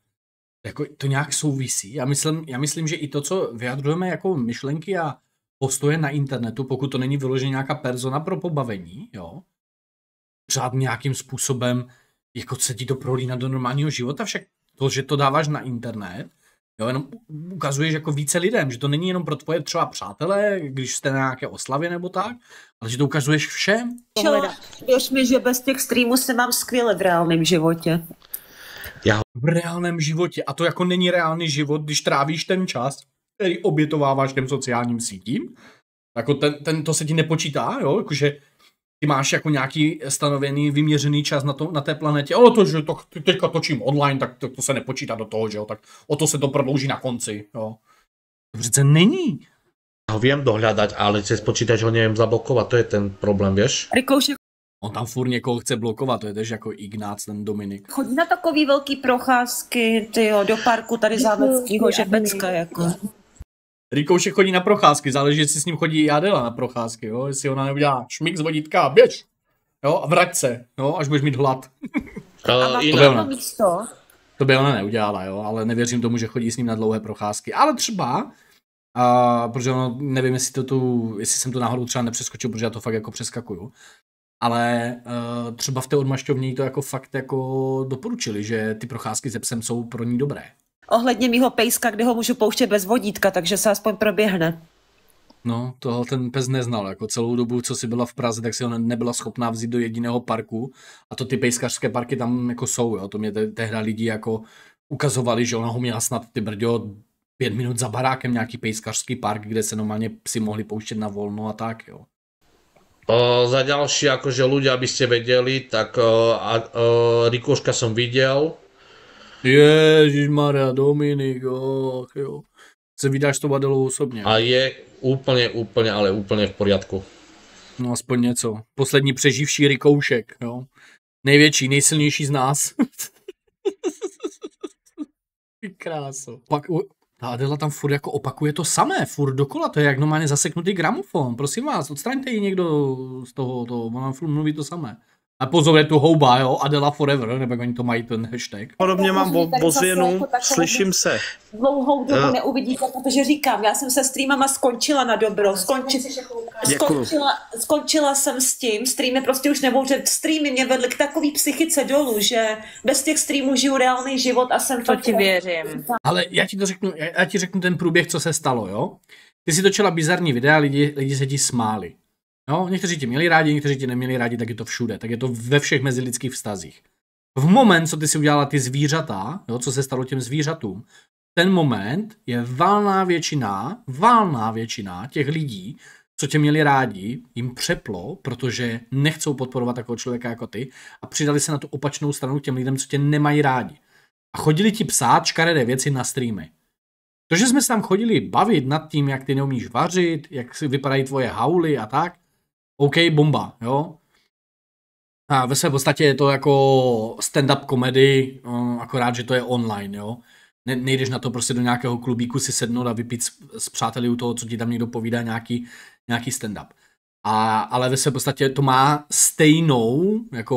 Jako to nějak souvisí. Já myslím, já myslím že i to, co vyjadrujeme jako myšlenky a postoje na internetu, pokud to není vyloženě nějaká persona pro pobavení, jo, řád nějakým způsobem jako se ti to prolíná do normálního života, však to, že to dáváš na internet, jo, jenom ukazuješ jako více lidem, že to není jenom pro tvoje třeba přátelé, když jste na nějaké oslavě nebo tak, ale že to ukazuješ všem. Věř mi, že bez těch streamů se mám skvěle v reálném životě. Já... V reálném životě. A to jako není reálný život, když trávíš ten čas který obětováváš těm sociálním sítím, jako ten, ten, to se ti nepočítá, jo, jakože ty máš jako nějaký stanovený, vyměřený čas na, to, na té planetě, ale to, že to, teďka točím online, tak to, to se nepočítá do toho, že jo, tak o to se to prodlouží na konci, jo. To přece není. Ho vím dohledat, ale cez počítač ho nevím zablokovat, to je ten problém, věš? On tam furt někoho chce blokovat, to je tež jako Ignác, ten Dominik. Chodí na takový velký procházky, ty do parku tady zámeckýho, že jako. Rikouše chodí na procházky, záleží, jestli s ním chodí Adela na procházky, jo? jestli ona neudělá šmik z vodítka, běž, jo, a vrať se, jo, až budeš mít hlad. A to, by ona, to by ona neudělala, jo, ale nevěřím tomu, že chodí s ním na dlouhé procházky, ale třeba, a, protože ono, nevím, jestli, to tu, jestli jsem to náhodou třeba nepřeskočil, protože já to fakt jako přeskakuju, ale uh, třeba v té odmašťovně to jako fakt jako doporučili, že ty procházky se psem jsou pro ní dobré ohledně mýho pejska, kde ho můžu pouštět bez vodítka, takže se aspoň proběhne. No, toho ten pes neznal. Jako celou dobu, co si byla v Praze, tak si ho nebyla schopná vzít do jediného parku. A to ty pejskařské parky tam jako jsou, jo. To mě te- tehdy lidi jako ukazovali, že ona ho měla snad ty brďo pět minut za barákem nějaký pejskařský park, kde se normálně psi mohli pouštět na volno a tak, jo. O, za další, jakože lidi, aby věděli, tak o, a, o, Rikoška som videl, Ježíš Maria, Dominik, jo, jo. Se vydáš to Badelou osobně. A je úplně, úplně, ale úplně v pořádku. No aspoň něco. Poslední přeživší rikoušek, jo. Největší, nejsilnější z nás. [LAUGHS] Kráso. Pak u... Ta Adela tam furt jako opakuje to samé, furt dokola, to je jak normálně zaseknutý gramofon. Prosím vás, odstraňte ji někdo z toho, toho ona furt mluví to samé. A pozor, je tu houba, jo, Adela Forever, nebo oni to mají ten hashtag. Podobně mám bo, jako slyším se. Dlouhou dobu uh. neuvidíte, protože říkám, já jsem se streamama skončila na dobro, Skonči, skončila, skončila, jsem s tím, streamy prostě už nebo že streamy mě vedly k takový psychice dolů, že bez těch streamů žiju reálný život a jsem to ti věřím. Ale já ti to řeknu, já ti řeknu ten průběh, co se stalo, jo. Ty si točila bizarní videa, lidi, lidi se ti smáli. No, někteří ti měli rádi, někteří ti neměli rádi, tak je to všude, tak je to ve všech mezilidských vztazích. V moment, co ty si udělala ty zvířata, jo, co se stalo těm zvířatům, ten moment je valná většina, valná většina těch lidí, co tě měli rádi, jim přeplo, protože nechcou podporovat takového člověka jako ty a přidali se na tu opačnou stranu těm lidem, co tě nemají rádi. A chodili ti psát škaredé věci na streamy. To, že jsme se tam chodili bavit nad tím, jak ty neumíš vařit, jak si vypadají tvoje hauly a tak, OK, bomba, jo. A ve své podstatě je to jako stand-up komedy, no, akorát, že to je online, jo. Ne, nejdeš na to prostě do nějakého klubíku si sednout a vypít s, s přáteli u toho, co ti tam někdo povídá, nějaký, nějaký stand-up. A, ale ve své podstatě to má stejnou jako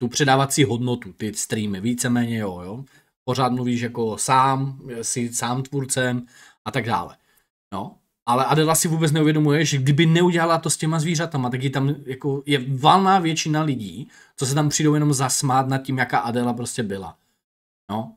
tu předávací hodnotu, ty streamy, víceméně jo, jo. Pořád mluvíš jako sám, si sám tvůrcem a tak dále. No, ale Adela si vůbec neuvědomuje, že kdyby neudělala to s těma zvířatama, tak je tam jako je valná většina lidí, co se tam přijdou jenom zasmát nad tím, jaká Adela prostě byla. No.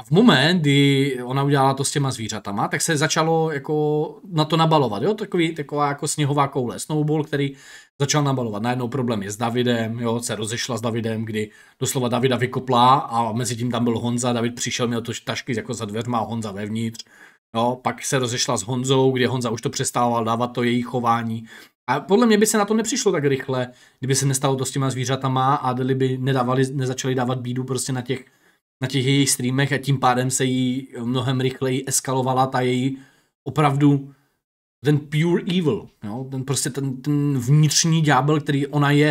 A v moment, kdy ona udělala to s těma zvířatama, tak se začalo jako na to nabalovat, jo, takový, taková jako sněhová koule, snowball, který začal nabalovat. Najednou problém je s Davidem, jo, se rozešla s Davidem, kdy doslova Davida vykopla a mezi tím tam byl Honza, David přišel, měl to tašky jako za dveřma a Honza vevnitř Jo, no, pak se rozešla s Honzou, kde Honza už to přestával dávat, to její chování. A podle mě by se na to nepřišlo tak rychle, kdyby se nestalo to s těma zvířatama a kdyby by nedávali, nezačali dávat bídu prostě na těch, na těch jejich streamech a tím pádem se jí mnohem rychleji eskalovala ta její opravdu ten pure evil, jo? No, ten prostě ten, ten vnitřní ďábel, který ona je.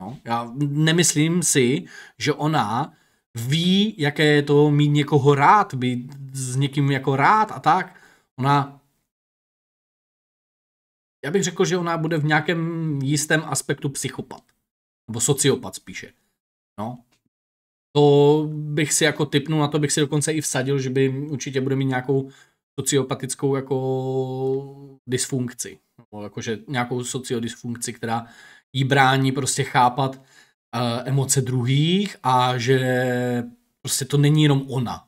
Jo? No, já nemyslím si, že ona ví, jaké je to mít někoho rád, být s někým jako rád a tak. Ona, já bych řekl, že ona bude v nějakém jistém aspektu psychopat. Nebo sociopat spíše. No. To bych si jako typnul, na to bych si dokonce i vsadil, že by určitě bude mít nějakou sociopatickou jako dysfunkci. Nebo jakože nějakou sociodysfunkci, která jí brání prostě chápat uh, emoce druhých a že prostě to není jenom ona.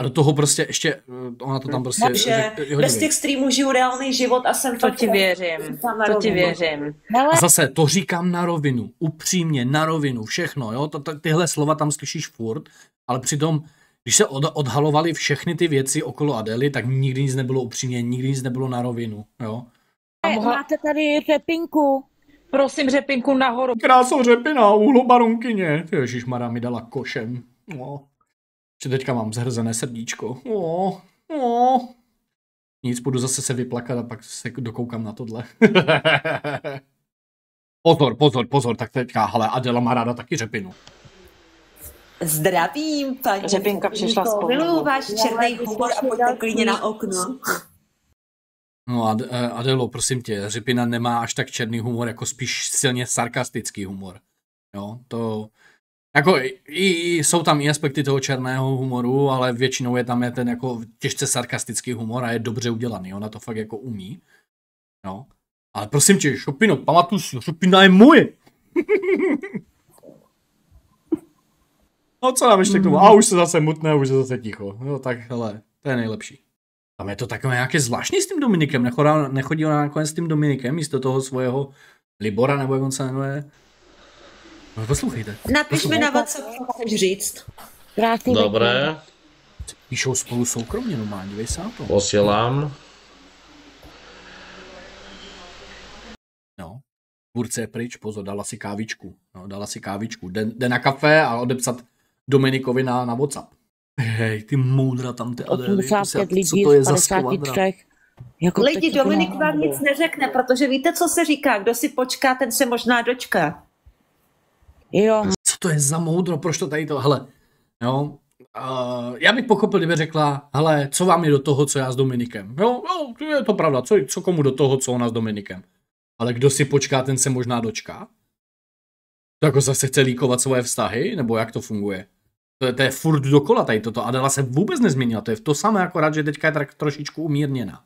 A do toho prostě ještě, eh, ona to tam prostě... Takže řek, bez těch streamů žiju reálný život a jsem to ti věřím, to ti věřím. A zase, to říkám na rovinu, upřímně, na rovinu, všechno, jo, to, to, tyhle slova tam slyšíš furt, ale přitom, když se od, odhalovaly všechny ty věci okolo Adely, tak nikdy nic nebylo upřímně, nikdy nic nebylo na rovinu, jo. A mohla... Máte tady repinku, Prosím řepinku nahoru. Krásou řepina, uhlu barunkyně. Ježíš Mara mi dala košem. No. Že teďka mám zhrzené srdíčko. No. No. Nic, budu zase se vyplakat a pak se dokoukám na tohle. [LAUGHS] pozor, pozor, pozor, tak teďka, ale Adela má ráda taky řepinu. Zdravím, paní. Řepinka přišla z Miluju váš černý humor a pojďte klidně na okno. No a eh, Adelo, prosím tě, Řepina nemá až tak černý humor, jako spíš silně sarkastický humor. Jo, to... Jako i, i, jsou tam i aspekty toho černého humoru, ale většinou je tam je ten jako těžce sarkastický humor a je dobře udělaný, ona to fakt jako umí. No. Ale prosím tě, Šopino, pamatuj si, Šopina je můj. [LAUGHS] no co nám ještě k tomu? A už se zase mutné, už se zase ticho. No tak hele, to je nejlepší. Tam je to takové nějaké zvláštní s tím Dominikem. Nechodil, nechodil nakonec s tím Dominikem místo toho svého Libora, nebo jak on se jmenuje. No, poslouchejte. mi na WhatsApp, co chceš říct. Krásný Dobré. Píšou spolu soukromně, no má, dívej se na to. Posílám. No. Burce je pryč, pozor, dala si kávičku. No, dala si kávičku. Jde, jde na kafe a odepsat Dominikovi na, na WhatsApp. Hej, ty moudra tam ty Adély, 85 jako, lidí co to je z 53. Jako Lidi, Dominik vám nic neřekne, protože víte, co se říká, kdo si počká, ten se možná dočká. Jo. Co to je za moudro, proč to tady to, hele, jo, Uh, já bych pochopil, kdyby řekla, hele, co vám je do toho, co já s Dominikem. Jo, jo, je to pravda, co, co komu do toho, co ona s Dominikem. Ale kdo si počká, ten se možná dočká. Tak jako zase chce líkovat svoje vztahy, nebo jak to funguje? To je, to je furt dokola tady toto. Adela se vůbec nezměnila, to je to samé, akorát, že teďka je tak trošičku umírněna.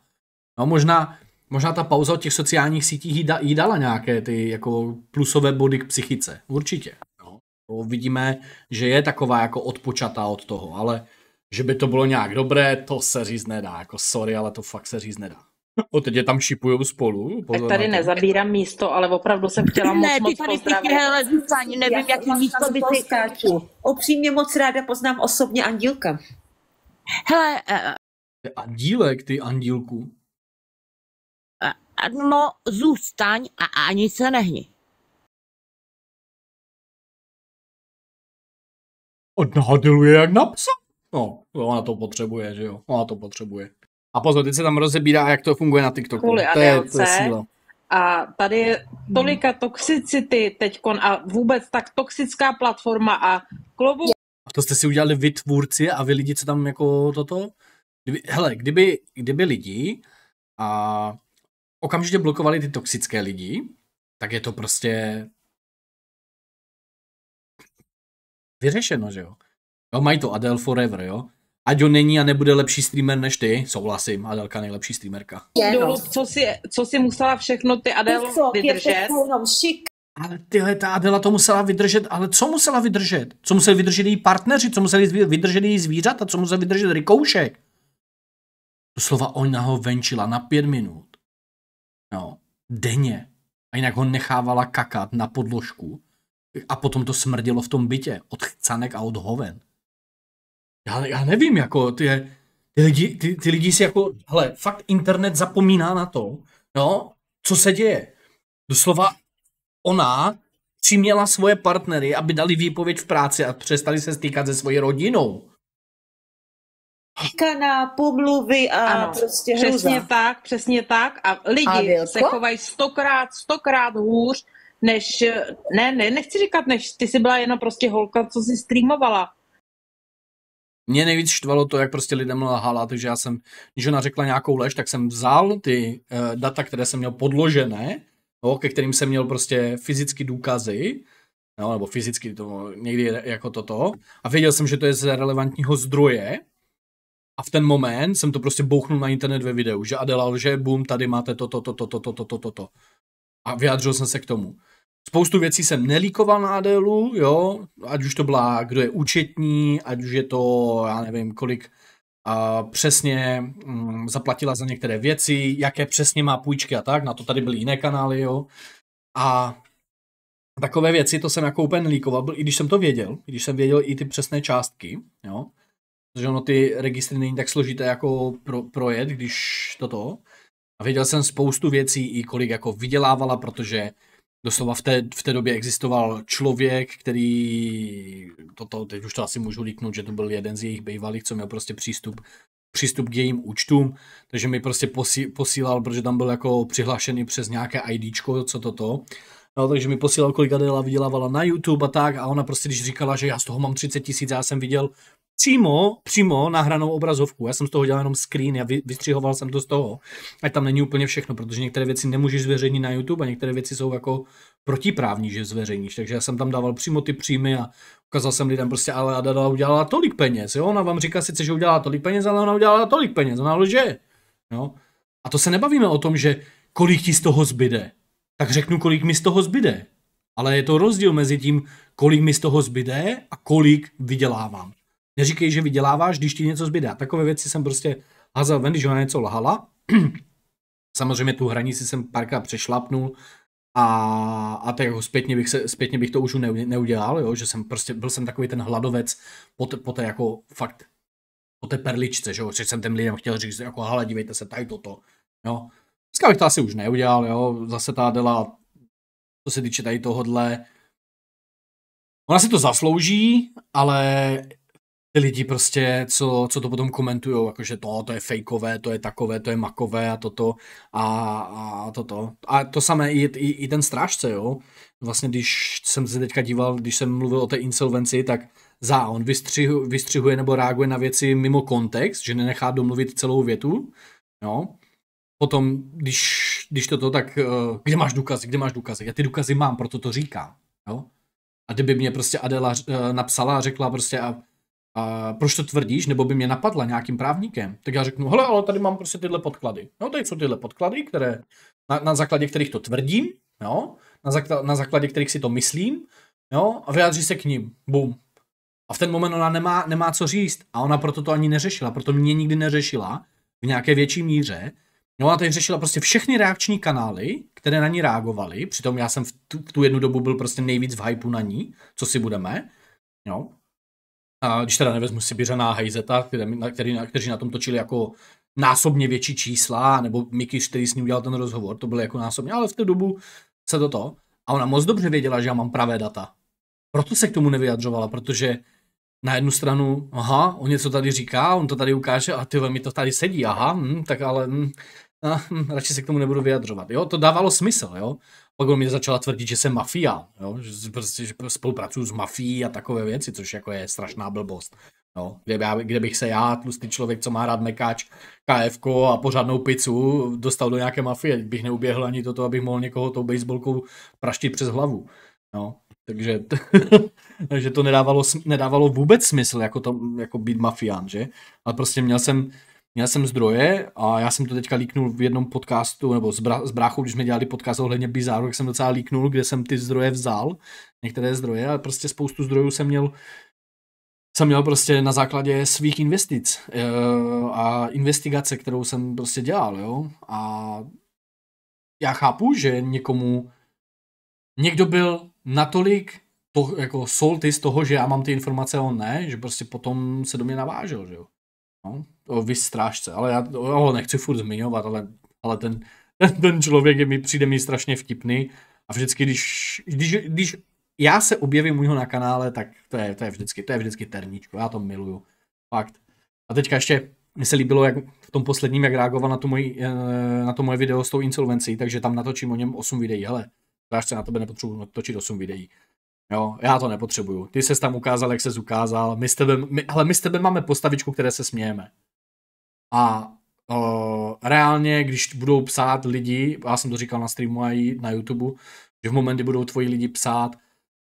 No možná, možná ta pauza od těch sociálních sítí jí, da, jí dala nějaké ty jako plusové body k psychice. Určitě. No. To vidíme, že je taková jako odpočatá od toho, ale že by to bylo nějak dobré, to se říct nedá. Jako sorry, ale to fakt se říct nedá. O, teď je tam šipujou spolu. Pozor tak tady nezabírám místo, ale opravdu jsem chtěla moc, ne, moc ty tady pozdravit. ty zůstaň, nevím, jaký místo by si... Opřímně moc ráda poznám osobně Andílka. Hele... Uh... Andílek, ty Andílku. Uh, no, zůstaň a ani se nehni. Odhadiluje jak napsat. No, ona to potřebuje, že jo? Ona to potřebuje. A pozor, teď se tam rozebírá, jak to funguje na TikToku. Kvůli to je, to je síla. A tady je tolika toxicity teď a vůbec tak toxická platforma a klobouk. To jste si udělali vy tvůrci a vy lidi, co tam jako toto? Kdyby, hele, kdyby, kdyby lidi a okamžitě blokovali ty toxické lidi, tak je to prostě vyřešeno, že jo? jo mají to Adele Forever, jo? Ať on není a nebude lepší streamer než ty, souhlasím, Adelka nejlepší streamerka. Jenom. Co si co si musela všechno ty Adel co, vydržet? šik. Ale tyhle, ta Adela to musela vydržet, ale co musela vydržet? Co museli vydržet její partneři, co museli vydržet její zvířata, co musel vydržet rykoušek? slova ona ho venčila na pět minut. No, denně. A jinak ho nechávala kakat na podložku a potom to smrdilo v tom bytě od chcanek a od hoven já, já nevím, jako ty, ty, lidi, ty, ty lidi si jako, hele, fakt internet zapomíná na to, no, co se děje. Doslova ona přiměla svoje partnery, aby dali výpověď v práci a přestali se stýkat se svojí rodinou. Na pomluvy a ano, prostě hruza. Přesně tak, přesně tak. A lidi a se chovají stokrát, stokrát hůř, než, ne, ne, nechci říkat, než ty jsi byla jenom prostě holka, co si streamovala, mě nejvíc štvalo to, jak prostě lidem lhala, takže já jsem, když ona řekla nějakou lež, tak jsem vzal ty uh, data, které jsem měl podložené, no, ke kterým jsem měl prostě fyzicky důkazy, no, nebo fyzicky to někdy jako toto, a věděl jsem, že to je z relevantního zdroje, a v ten moment jsem to prostě bouchnul na internet ve videu, že Adela lže, boom, tady máte toto, toto, toto, toto, toto. To, to. A vyjádřil jsem se k tomu. Spoustu věcí jsem nelíkoval na Adelu, jo, ať už to byla, kdo je účetní, ať už je to, já nevím, kolik a přesně mm, zaplatila za některé věci, jaké přesně má půjčky a tak, na to tady byly jiné kanály, jo. A takové věci, to jsem jako úplně líkoval, i když jsem to věděl, i když jsem věděl i ty přesné částky, jo. Protože ono ty registry není tak složité jako pro, projet, když toto. A věděl jsem spoustu věcí, i kolik jako vydělávala, protože Doslova v té, v té době existoval člověk, který, toto, teď už to asi můžu líknout, že to byl jeden z jejich bývalých, co měl prostě přístup přístup k jejím účtům, takže mi prostě posí, posílal, protože tam byl jako přihlášený přes nějaké IDčko, co toto, No, takže mi posílal, kolik Adela vydělávala na YouTube a tak a ona prostě, když říkala, že já z toho mám 30 tisíc, já jsem viděl přímo, přímo nahranou obrazovku. Já jsem z toho dělal jenom screen, já vystřihoval jsem to z toho, ať tam není úplně všechno, protože některé věci nemůžeš zveřejnit na YouTube a některé věci jsou jako protiprávní, že zveřejníš. Takže já jsem tam dával přímo ty příjmy a ukázal jsem lidem prostě, ale Adela udělala tolik peněz, jo? Ona vám říká sice, že udělala tolik peněz, ale ona udělala tolik peněz, ona lže. Jo? No? A to se nebavíme o tom, že kolik ti z toho zbyde tak řeknu, kolik mi z toho zbyde. Ale je to rozdíl mezi tím, kolik mi z toho zbyde a kolik vydělávám. Neříkej, že vyděláváš, když ti něco zbyde. A takové věci jsem prostě házel ven, když ona něco lhala. [CLEARS THROAT] Samozřejmě tu hranici jsem párkrát přešlapnul a, a tak jako zpětně bych, se, zpětně bych to už neudělal, jo? že jsem prostě, byl jsem takový ten hladovec po, te, po té jako fakt, po té perličce, že jo, že jsem ten lidem chtěl říct, jako hala, dívejte se, tady toto, jo, Dneska bych to asi už neudělal, jo, zase ta Adela, co se týče tady tohohle, ona si to zaslouží, ale ty lidi prostě, co, co to potom komentují, jakože to, to je fejkové, to je takové, to je makové a toto a, a toto. A to samé i, i, i ten strážce, jo. Vlastně když jsem se teďka díval, když jsem mluvil o té insolvenci, tak za on vystřihu, vystřihuje nebo reaguje na věci mimo kontext, že nenechá domluvit celou větu, jo. No potom, když, když to tak eh, kde máš důkazy, kde máš důkazy? Já ty důkazy mám, proto to říkám. Jo? A kdyby mě prostě Adela eh, napsala a řekla prostě a, a proč to tvrdíš, nebo by mě napadla nějakým právníkem, tak já řeknu, hele, ale tady mám prostě tyhle podklady. No, tady jsou tyhle podklady, které, na, na základě kterých to tvrdím, jo? Na, na základě kterých si to myslím, jo? A vyjádří se k ním. Bum. A v ten moment ona nemá, nemá co říct. A ona proto to ani neřešila, proto mě nikdy neřešila v nějaké větší míře, No a teď řešila prostě všechny reakční kanály, které na ní reagovaly, přitom já jsem v tu, v tu jednu dobu byl prostě nejvíc v hypeu na ní, co si budeme, jo. A když teda nevezmu Sibiřana a Hejzeta, který, na, který, na, kteří na tom točili jako násobně větší čísla, nebo Miky, který s ním udělal ten rozhovor, to bylo jako násobně, ale v tu dobu se to to. A ona moc dobře věděla, že já mám pravé data. Proto se k tomu nevyjadřovala, protože na jednu stranu, aha, on něco tady říká, on to tady ukáže a ty mi to tady sedí, aha, hm, tak ale hm, a, no, hm, radši se k tomu nebudu vyjadřovat. Jo, to dávalo smysl, jo. Pak on mě začala tvrdit, že jsem mafia, jo, že, prostě, že spolupracuju s mafií a takové věci, což jako je strašná blbost. Jo? No. kde, by, kde bych se já, tlustý člověk, co má rád mekáč, KFK a pořádnou pizzu, dostal do nějaké mafie, bych neuběhl ani toto, abych mohl někoho tou baseballkou praštit přes hlavu. Jo? No. takže, [LAUGHS] takže to nedávalo, nedávalo vůbec smysl, jako, to, jako být mafián, že? Ale prostě měl jsem, Měl jsem zdroje a já jsem to teďka líknul v jednom podcastu, nebo s, bra, s bráchou, když jsme dělali podcast ohledně Bizáru, tak jsem docela líknul, kde jsem ty zdroje vzal, některé zdroje, ale prostě spoustu zdrojů jsem měl jsem měl prostě na základě svých investic eh, a investigace, kterou jsem prostě dělal, jo. A já chápu, že někomu, někdo byl natolik to, jako solty z toho, že já mám ty informace, on ne, že prostě potom se do mě navážel, že jo. No, o vystrážce, ale já ho nechci furt zmiňovat, ale, ale ten, ten, ten člověk je mi, přijde mi strašně vtipný a vždycky, když, když, když já se objevím u něho na kanále, tak to je, to je vždycky, to je vždycky terníčko, já to miluju, fakt. A teďka ještě mi se líbilo, jak v tom posledním, jak reagoval na, tu moji, eh, na to moje video s tou insolvencí, takže tam natočím o něm 8 videí, hele, se na tebe nepotřebuji točit 8 videí. Jo, já to nepotřebuju. Ty se tam ukázal, jak se ukázal. My s tebe, my, hele, my s tebe máme postavičku, které se smějeme. A uh, reálně, když budou psát lidi, já jsem to říkal na streamu a i na YouTube, že v momenty budou tvoji lidi psát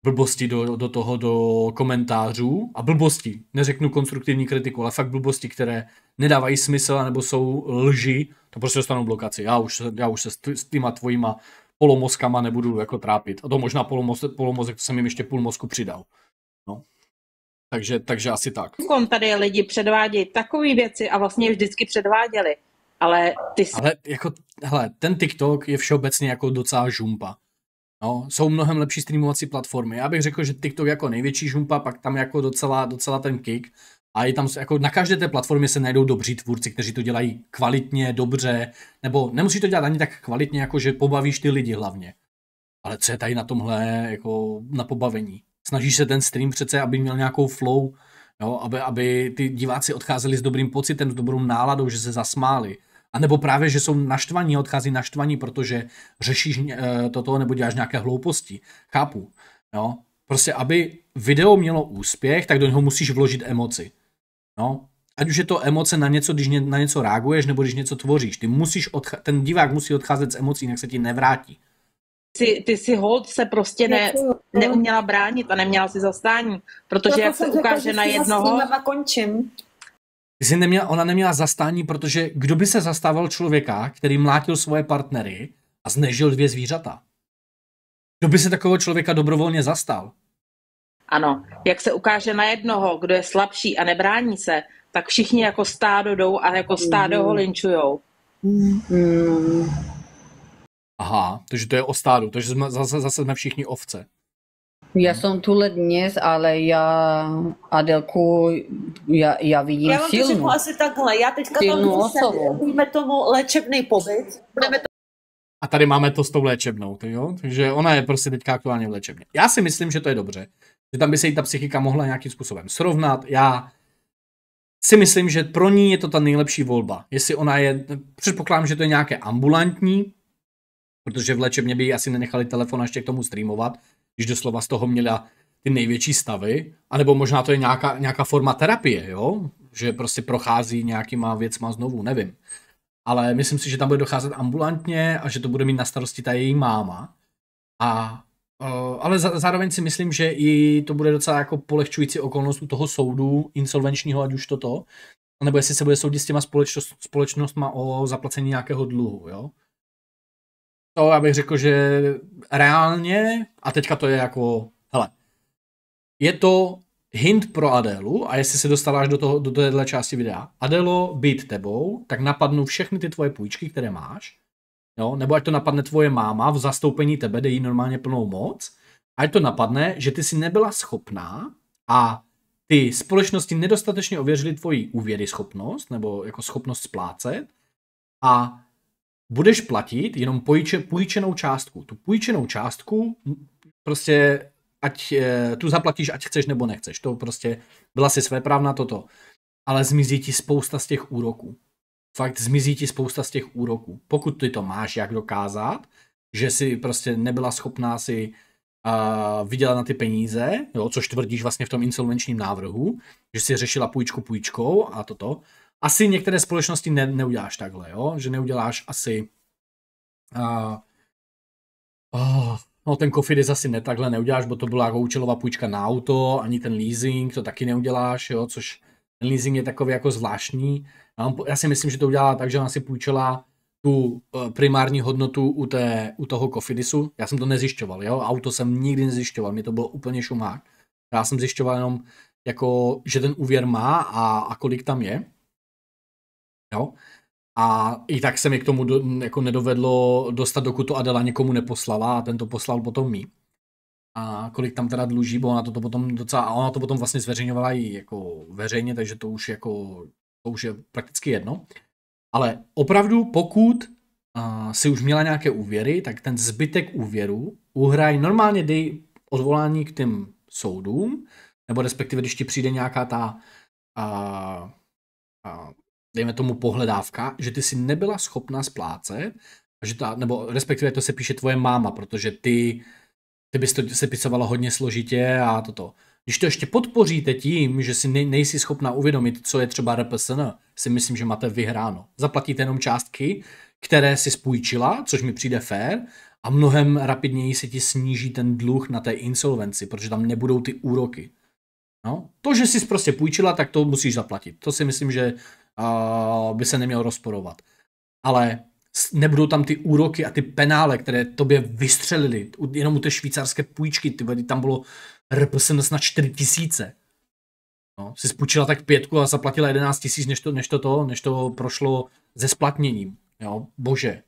blbosti do, do toho, do komentářů a blbosti, neřeknu konstruktivní kritiku, ale fakt blbosti, které nedávají smysl nebo jsou lži, to prostě dostanou blokaci. Já už, já už se s, týma tvojima polomozkama nebudu jako trápit. A to možná polomoz, polomozek, to jsem jim ještě půl mozku přidal. No. Takže, takže asi tak. Kom tady lidi předvádějí takové věci a vlastně vždycky předváděli. Ale ty jsi... Ale jako, hele, ten TikTok je všeobecně jako docela žumpa. No, jsou mnohem lepší streamovací platformy. Já bych řekl, že TikTok jako největší žumpa, pak tam jako docela, docela ten kick. A je tam jako na každé té platformě se najdou dobří tvůrci, kteří to dělají kvalitně, dobře, nebo nemusí to dělat ani tak kvalitně, jako že pobavíš ty lidi hlavně. Ale co je tady na tomhle jako na pobavení? Snažíš se ten stream přece, aby měl nějakou flow, jo, aby, aby ty diváci odcházeli s dobrým pocitem, s dobrou náladou, že se zasmáli. A nebo právě, že jsou naštvaní, odchází naštvaní, protože řešíš e, toto nebo děláš nějaké hlouposti. Chápu. Jo? Prostě, aby video mělo úspěch, tak do něho musíš vložit emoci. No, ať už je to emoce na něco, když na něco reaguješ, nebo když něco tvoříš. Ty musíš ten divák musí odcházet z emocí, jinak se ti nevrátí. Ty, ty si hold se prostě ne, jako, no. neuměla bránit a neměla si zastání, protože to jako jak se ukáže řekla, na jednoho... končím. Ty jsi neměla, ona neměla zastání, protože kdo by se zastával člověka, který mlátil svoje partnery a znežil dvě zvířata? Kdo by se takového člověka dobrovolně zastal? Ano, jak se ukáže na jednoho, kdo je slabší a nebrání se, tak všichni jako stádo jdou a jako stádo mm. ho mhm. linčujou. Mm. Aha, takže to je o stádu, takže jsme, zase, zase jsme všichni ovce. Já jsem tuhle dnes, ale já Adelku, já, já vidím já vám silnou. Já vám to asi takhle, já teďka tam musím. se, tomu léčebný pobyt, to a tady máme to s tou léčebnou, jo? takže ona je prostě teďka aktuálně v léčebně. Já si myslím, že to je dobře, že tam by se jí ta psychika mohla nějakým způsobem srovnat. Já si myslím, že pro ní je to ta nejlepší volba. Jestli ona je, předpokládám, že to je nějaké ambulantní, protože v léčebně by asi nenechali telefon ještě k tomu streamovat, když doslova z toho měla ty největší stavy, anebo možná to je nějaká, nějaká forma terapie, jo? že prostě prochází nějakýma věcma znovu, nevím. Ale myslím si, že tam bude docházet ambulantně a že to bude mít na starosti ta její máma. A Eh, ale zároveň si myslím, že i to bude docela jako polehčující okolnost u toho soudu insolvenčního, ať už toto, nebo jestli se bude soudit s těma společnost, společnostma o zaplacení nějakého dluhu, jo. To já bych řekl, že reálně, a teďka to je jako, hele, je to hint pro Adélu, a jestli se dostáváš do, toho, do téhle části videa, Adelo, být tebou, tak napadnou všechny ty tvoje půjčky, které máš, jo? nebo ať to napadne tvoje máma v zastoupení tebe, dej jí normálně plnou moc, ať to napadne, že ty si nebyla schopná a ty společnosti nedostatečně ověřily tvoji úvěry schopnost nebo jako schopnost splácet a budeš platit jenom půjče, půjčenou částku. Tu půjčenou částku prostě ať eh, tu zaplatíš, ať chceš nebo nechceš. To prostě byla si svéprávná toto. Ale zmizí ti spousta z těch úroků fakt zmizí ti spousta z těch úroků. Pokud ty to máš jak dokázat, že si prostě nebyla schopná si uh, vydělat na ty peníze, jo, což tvrdíš vlastně v tom insolvenčním návrhu, že si řešila půjčku půjčkou a toto. Asi některé společnosti ne, neuděláš takhle, jo? že neuděláš asi uh, oh, No ten kofidis asi ne takhle neuděláš, bo to byla jako účelová půjčka na auto, ani ten leasing, to taky neuděláš, jo, což ten leasing je takový jako zvláštní, já si myslím, že to udělala tak, že ona si půjčila tu eh, primární hodnotu u, té, u toho kofidisu. Já jsem to nezjišťoval, jo? auto jsem nikdy nezjišťoval, mě to bylo úplně šumák. Já jsem zjišťoval jenom, jako, že ten úvěr má a, a kolik tam je. Jo? A i tak se mi k tomu do, jako nedovedlo dostat, dokud to Adela někomu neposlala a ten to poslal potom mi. A kolik tam teda dluží, bo ona to, to potom docela, a ona to potom vlastně zveřejňovala i jako veřejně, takže to už jako to už je prakticky jedno. Ale opravdu, pokud uh, si už měla nějaké úvěry, tak ten zbytek úvěru uhraj, normálně dej odvolání k těm soudům, nebo respektive, když ti přijde nějaká ta, uh, uh, dejme tomu, pohledávka, že ty si nebyla schopná splácet, že ta, nebo respektive to se píše tvoje máma, protože ty, ty bys to sepisovala hodně složitě a toto. Když to ještě podpoříte tím, že si nejsi schopna uvědomit, co je třeba RPSN, si myslím, že máte vyhráno. Zaplatíte jenom částky, které si spůjčila, což mi přijde fér, a mnohem rapidněji se ti sníží ten dluh na té insolvenci, protože tam nebudou ty úroky. No, to, že jsi prostě půjčila, tak to musíš zaplatit. To si myslím, že uh, by se neměl rozporovat. Ale nebudou tam ty úroky a ty penále, které tobě vystřelili, jenom u té švýcarské půjčky, ty, tam bylo RP jsem na 4 tisíce. No, si spůjčila tak pětku a zaplatila 11 tisíc, než to, než to, to, než to prošlo ze splatněním. Jo, bože.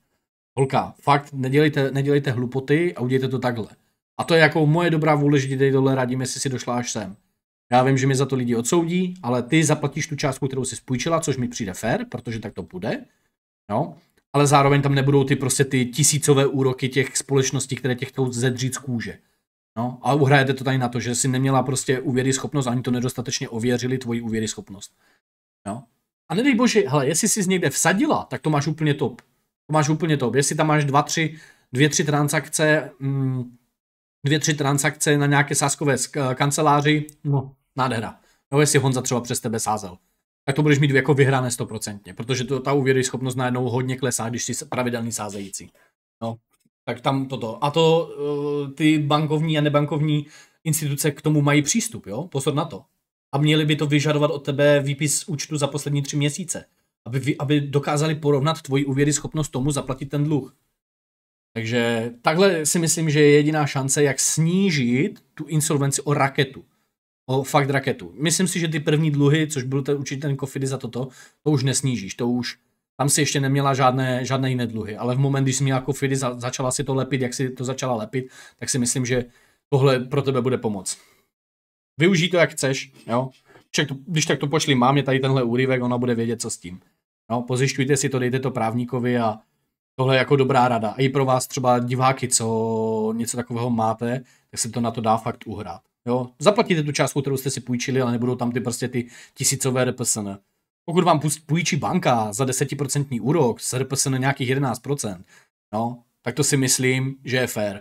Holka, fakt nedělejte, nedělejte hlupoty a udělejte to takhle. A to je jako moje dobrá vůle, že tady dole radím, jestli si došla až sem. Já vím, že mi za to lidi odsoudí, ale ty zaplatíš tu částku, kterou si spůjčila, což mi přijde fair, protože tak to bude. No, ale zároveň tam nebudou ty prostě ty tisícové úroky těch společností, které těch to zedřít z kůže. No, a uhrajete to tady na to, že si neměla prostě uvěry schopnost, ani to nedostatečně ověřili tvoji uvěry schopnost. No, A nedej bože, hele, jestli jsi někde vsadila, tak to máš úplně top. To máš úplně top. Jestli tam máš dva, tři, dvě, tři transakce, mm, dvě, tři transakce na nějaké sáskové kanceláři, no, nádhera. No, jestli Honza třeba přes tebe sázel tak to budeš mít jako vyhrané stoprocentně, protože to, ta schopnost najednou hodně klesá, když jsi pravidelný sázející. No tak tam toto. A to eh, ty bankovní a nebankovní instituce k tomu mají přístup, jo? Pozor na to. A měli by to vyžadovat od tebe výpis účtu za poslední tři měsíce, aby, aby dokázali porovnat tvoji úvěry schopnost tomu zaplatit ten dluh. Takže takhle si myslím, že je jediná šance, jak snížit tu insolvenci o raketu. O fakt raketu. Myslím si, že ty první dluhy, což byl ten určitě ten kofidy za toto, to už nesnížíš, to už tam si ještě neměla žádné, žádné jiné dluhy, ale v moment, když jsi měla kofidy, za, začala si to lepit, jak si to začala lepit, tak si myslím, že tohle pro tebe bude pomoc. Využij to, jak chceš, jo. Ček, když tak to pošli mámě tady tenhle úryvek, ona bude vědět, co s tím. No, pozjišťujte si to, dejte to právníkovi a tohle je jako dobrá rada. A i pro vás třeba diváky, co něco takového máte, tak se to na to dá fakt uhrát. Jo? Zaplatíte tu částku, kterou jste si půjčili, ale nebudou tam ty prostě ty tisícové RPSN. Pokud vám půjčí banka za 10% úrok, se na nějakých 11%, no, tak to si myslím, že je fair.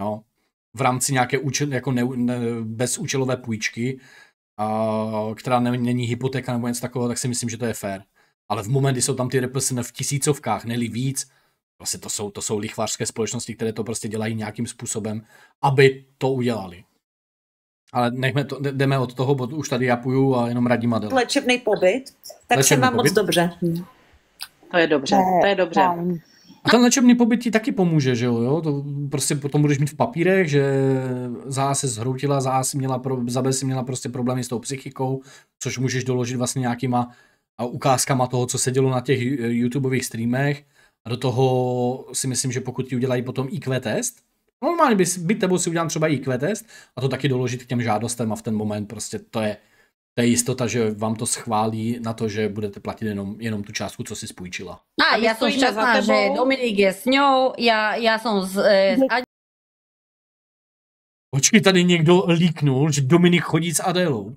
No, v rámci nějaké účel, jako ne, ne, bezúčelové půjčky, a, která ne, není hypotéka nebo něco takového, tak si myslím, že to je fair. Ale v moment, kdy jsou tam ty RPSN v tisícovkách, neli víc, vlastně to jsou, to jsou lichvářské společnosti, které to prostě dělají nějakým způsobem, aby to udělali. Ale nechme to, jdeme od toho, bo už tady japuju a jenom radím Adela. Léčebný pobyt, tak léčebný se mám pobyt? moc dobře. To je dobře, to je dobře. A ten léčebný pobyt ti taky pomůže, že jo? To prostě potom budeš mít v papírech, že zase zhroutila, zase měla, pro, za si měla prostě problémy s tou psychikou, což můžeš doložit vlastně nějakýma ukázkama toho, co se dělo na těch eh, YouTubeových streamech. A do toho si myslím, že pokud ti udělají potom IQ test, Normálně by, by tebou si udělám třeba IQ test a to taky doložit k těm žádostem a v ten moment prostě to je, to je jistota, že vám to schválí na to, že budete platit jenom, jenom tu částku, co si spůjčila. A, Aby já jsem šťastná, že Dominik je s ňou, já, já jsem z, eh, Počkej, tady někdo líknul, že Dominik chodí s Adélou.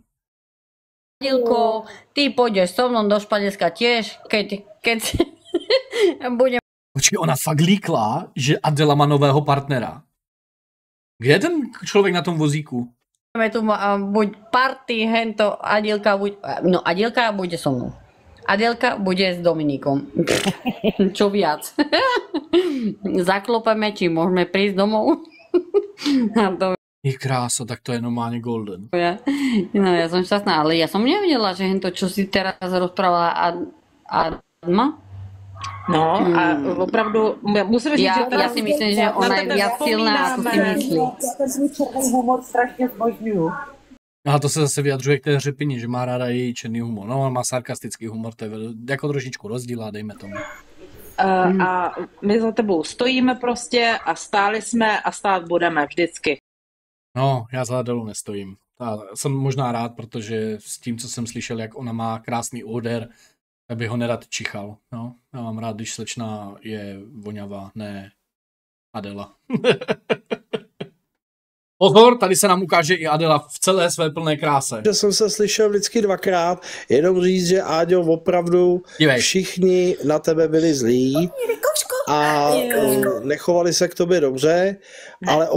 Adilko, ty půjdeš so mnou do Španělska těž, keď, keď [LAUGHS] budem... Počkej, ona fakt líkla, že Adela má nového partnera. Kde je ten člověk na tom vozíku? Máme tu buď party, hento, Adilka, buď, no Adilka bude so mnou. Adelka bude s Dominikom. [LAUGHS] Čo viac. [LAUGHS] Zaklopeme, či můžeme prísť domov. [LAUGHS] to... krása, tak to je normálně golden. Ja, no, ja jsem šťastná, ale ja jsem nevěděla, že to, čo si teraz rozprávala Adma, No hmm. a opravdu musím říct, já, že... Já si myslím, že ona je víc silná, co si myslí. Já ten černý humor strašně zbožňuju. No a to se zase vyjadřuje k té řepině, že má ráda její černý humor. No, má sarkastický humor, to je jako trošičku rozdíl, dejme tomu. A, eh, A my za tebou stojíme prostě a stáli jsme a stát budeme vždycky. No, já za Adelu nestojím. A jsem možná rád, protože s tím, co jsem slyšel, jak ona má krásný úder, já bych ho nerad čichal. No. Já mám rád, když slečna je voňavá, ne Adela. [LAUGHS] Pozor, tady se nám ukáže i Adela v celé své plné kráse. Já jsem se slyšel vždycky dvakrát, jenom říct, že Áďo, opravdu Dívej. všichni na tebe byli zlí a eh, nechovali se k tobě dobře, ale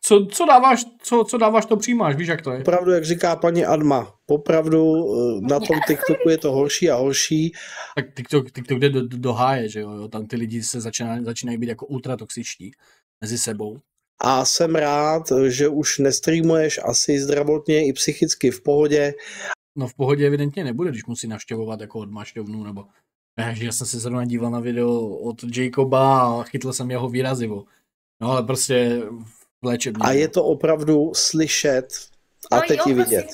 co, co dáváš, co, co dáváš, to přijímáš, víš, jak to je? Opravdu, jak říká paní Adma, popravdu eh, na tom TikToku je to horší a horší. Tak TikTok, TikTok jde do, do, do háje, že jo, tam ty lidi se začínají, začínají být jako ultratoxiční mezi sebou. A jsem rád, že už nestreamuješ asi zdravotně i psychicky v pohodě. No v pohodě evidentně nebude, když musí navštěvovat jako odmašťovnu nebo... Eh, já jsem se zrovna díval na video od Jacoba a chytl jsem jeho výrazivo. No ale prostě léčebně. A je to opravdu slyšet a no teď jo, i vidět.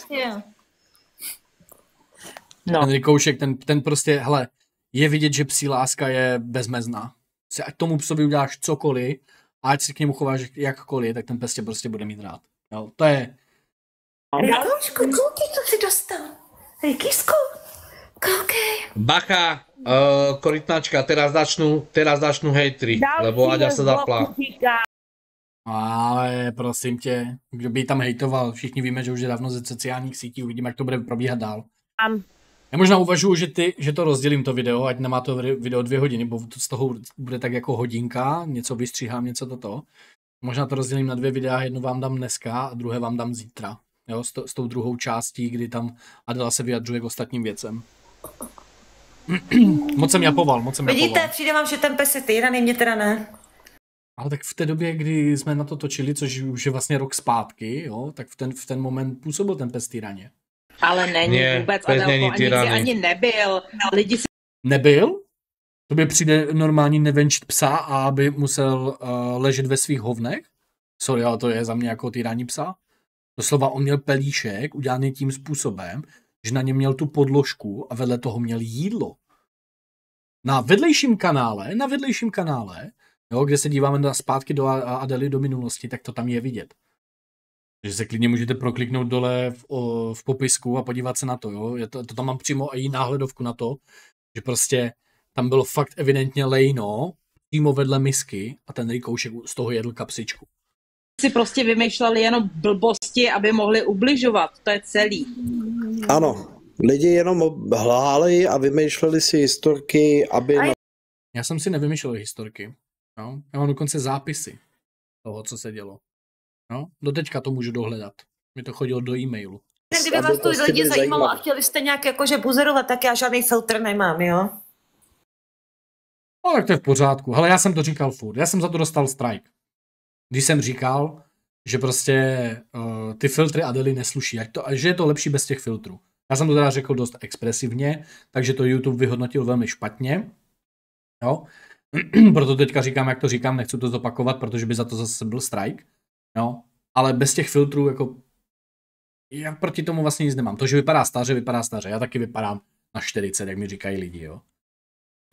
No. Ten Rikoušek, ten, ten prostě, hele, je vidět, že psí láska je bezmezná. Se ať tomu psovi uděláš cokoliv, a ať si k němu chováš jakkoliv, tak ten pes tě prostě bude mít rád. Jo, to je... Rikoušku, koukej, co si dostal. Rikisku, koukej. Bacha, uh, eh, korytnačka, teraz začnu, teraz začnu hejtry, lebo Aďa se zaplá. Ale prosím tě, kdo by tam hejtoval? Všichni víme, že už je dávno ze sociálních sítí, uvidíme, jak to bude probíhat dál. Um. Já možná uvažuju, že, ty, že to rozdělím to video, ať nemá to video dvě hodiny, bo z toho bude tak jako hodinka, něco vystříhám, něco toto. Možná to rozdělím na dvě videa, jedno vám dám dneska a druhé vám dám zítra. Jo, s, to, s tou druhou částí, kdy tam Adela se vyjadřuje k ostatním věcem. [CLEARS THROAT] moc jsem japoval, moc jsem Vidíte, japoval. přijde vám, že ten pes je týraný, mě teda ne. Ale tak v té době, kdy jsme na to točili, což už je vlastně rok zpátky, jo, tak v ten, v ten moment působil ten pes týraně. Ale není ne, vůbec, Adelko, není ani, ani nebyl. Lidi si... Nebyl? by přijde normální nevenčit psa a aby musel uh, ležet ve svých hovnech? Sorry, ale to je za mě jako týrání psa. Doslova on měl pelíšek udělaný tím způsobem, že na něm měl tu podložku a vedle toho měl jídlo. Na vedlejším kanále, na vedlejším kanále jo, kde se díváme na zpátky do Adely do minulosti, tak to tam je vidět. Takže se klidně můžete prokliknout dole v, o, v popisku a podívat se na to, jo. Já to, to tam mám přímo i náhledovku na to, že prostě tam bylo fakt evidentně lejno přímo vedle misky a ten rikoušek z toho jedl kapsičku. Si prostě vymýšleli jenom blbosti, aby mohli ubližovat, to je celý. Ano, lidi jenom hláli a vymýšleli si historky, aby... Já jsem si nevymýšlel historky. Jo? No, já mám dokonce zápisy toho, co se dělo. No, do teďka to můžu dohledat. Mi to chodilo do e-mailu. kdyby vás to lidi zajímalo a chtěli jste nějak jakože buzerovat, tak já žádný filtr nemám, jo? No tak to je v pořádku. Ale já jsem to říkal furt. Já jsem za to dostal strike. Když jsem říkal, že prostě uh, ty filtry Adely nesluší. ať to, že je to lepší bez těch filtrů. Já jsem to teda řekl dost expresivně, takže to YouTube vyhodnotil velmi špatně. Jo? [CLEARS THROAT] proto teďka říkám, jak to říkám, nechci to zopakovat, protože by za to zase byl strike, no, ale bez těch filtrů, jako, já proti tomu vlastně nic nemám. To, že vypadá staře, vypadá staře, já taky vypadám na 40, jak mi říkají lidi, jo.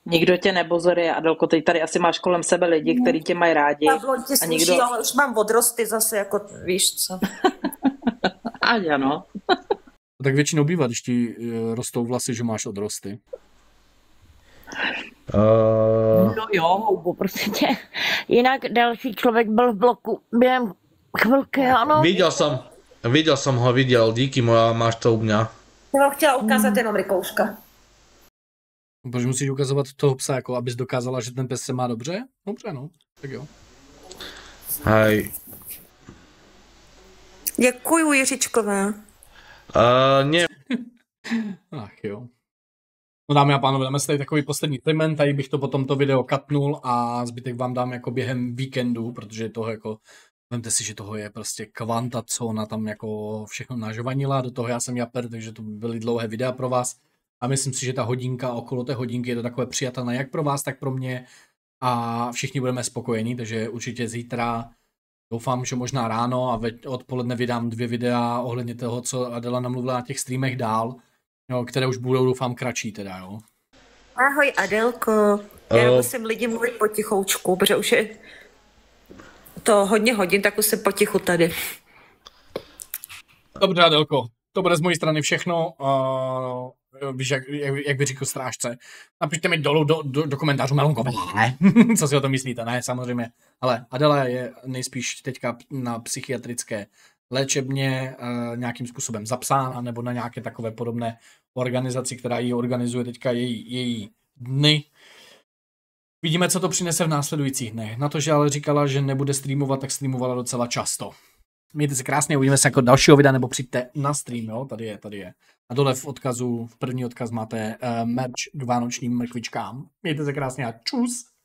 Nikdo tě nebozoruje, Adelko, teď tady asi máš kolem sebe lidi, kteří tě mají rádi. Pavlo, tě a nikdo... ale už mám odrosty zase, jako víš co. [LAUGHS] Ať ano. tak většinou bývá, když ti eh, rostou vlasy, že máš odrosty. Uh... No jo, prosím prostě jinak další člověk byl v bloku během chvilky, jako ano. Viděl jsem, viděl jsem ho, viděl, díky moja, máš to u mě. Já vám chtěla ukázat jenom rykouška. Proč musíš ukazovat toho psa, jako abys dokázala, že ten pes se má dobře? Dobře, no, tak jo. Hej. Děkuju, Jiřičkové. Uh, eh, ne. [LAUGHS] Ach jo. No dámy a pánové, dáme si tady takový poslední segment, tady bych to potom to video katnul a zbytek vám dám jako během víkendu, protože toho jako, vemte si, že toho je prostě kvanta, co ona tam jako všechno nažvanila, do toho já jsem japer, takže to byly dlouhé videa pro vás a myslím si, že ta hodinka, okolo té hodinky je to takové přijatelné jak pro vás, tak pro mě a všichni budeme spokojení, takže určitě zítra Doufám, že možná ráno a odpoledne vydám dvě videa ohledně toho, co Adela namluvila na těch streamech dál, Jo, které už budou, doufám, kratší teda, jo. Ahoj, Adelko. Já uh. musím lidi mluvit potichoučku, protože už je to hodně hodin, tak už jsem potichu tady. Dobře, Adelko. To bude z mojí strany všechno. Uh, víš, jak, jak, jak by řekl strážce. Napište mi dolů do, do, do komentářů Melunkové, ne? [LAUGHS] Co si o tom myslíte? Ne, samozřejmě. Ale Adela je nejspíš teďka na psychiatrické léčebně uh, nějakým způsobem zapsán, nebo na nějaké takové podobné organizaci, která ji organizuje teďka její, její dny. Vidíme, co to přinese v následujících dnech. Na to, že ale říkala, že nebude streamovat, tak streamovala docela často. Mějte se krásně, uvidíme se jako dalšího videa, nebo přijďte na stream, jo, tady je, tady je. A dole v odkazu, v první odkaz máte uh, merch k vánočním mrkvičkám. Mějte se krásně a čus!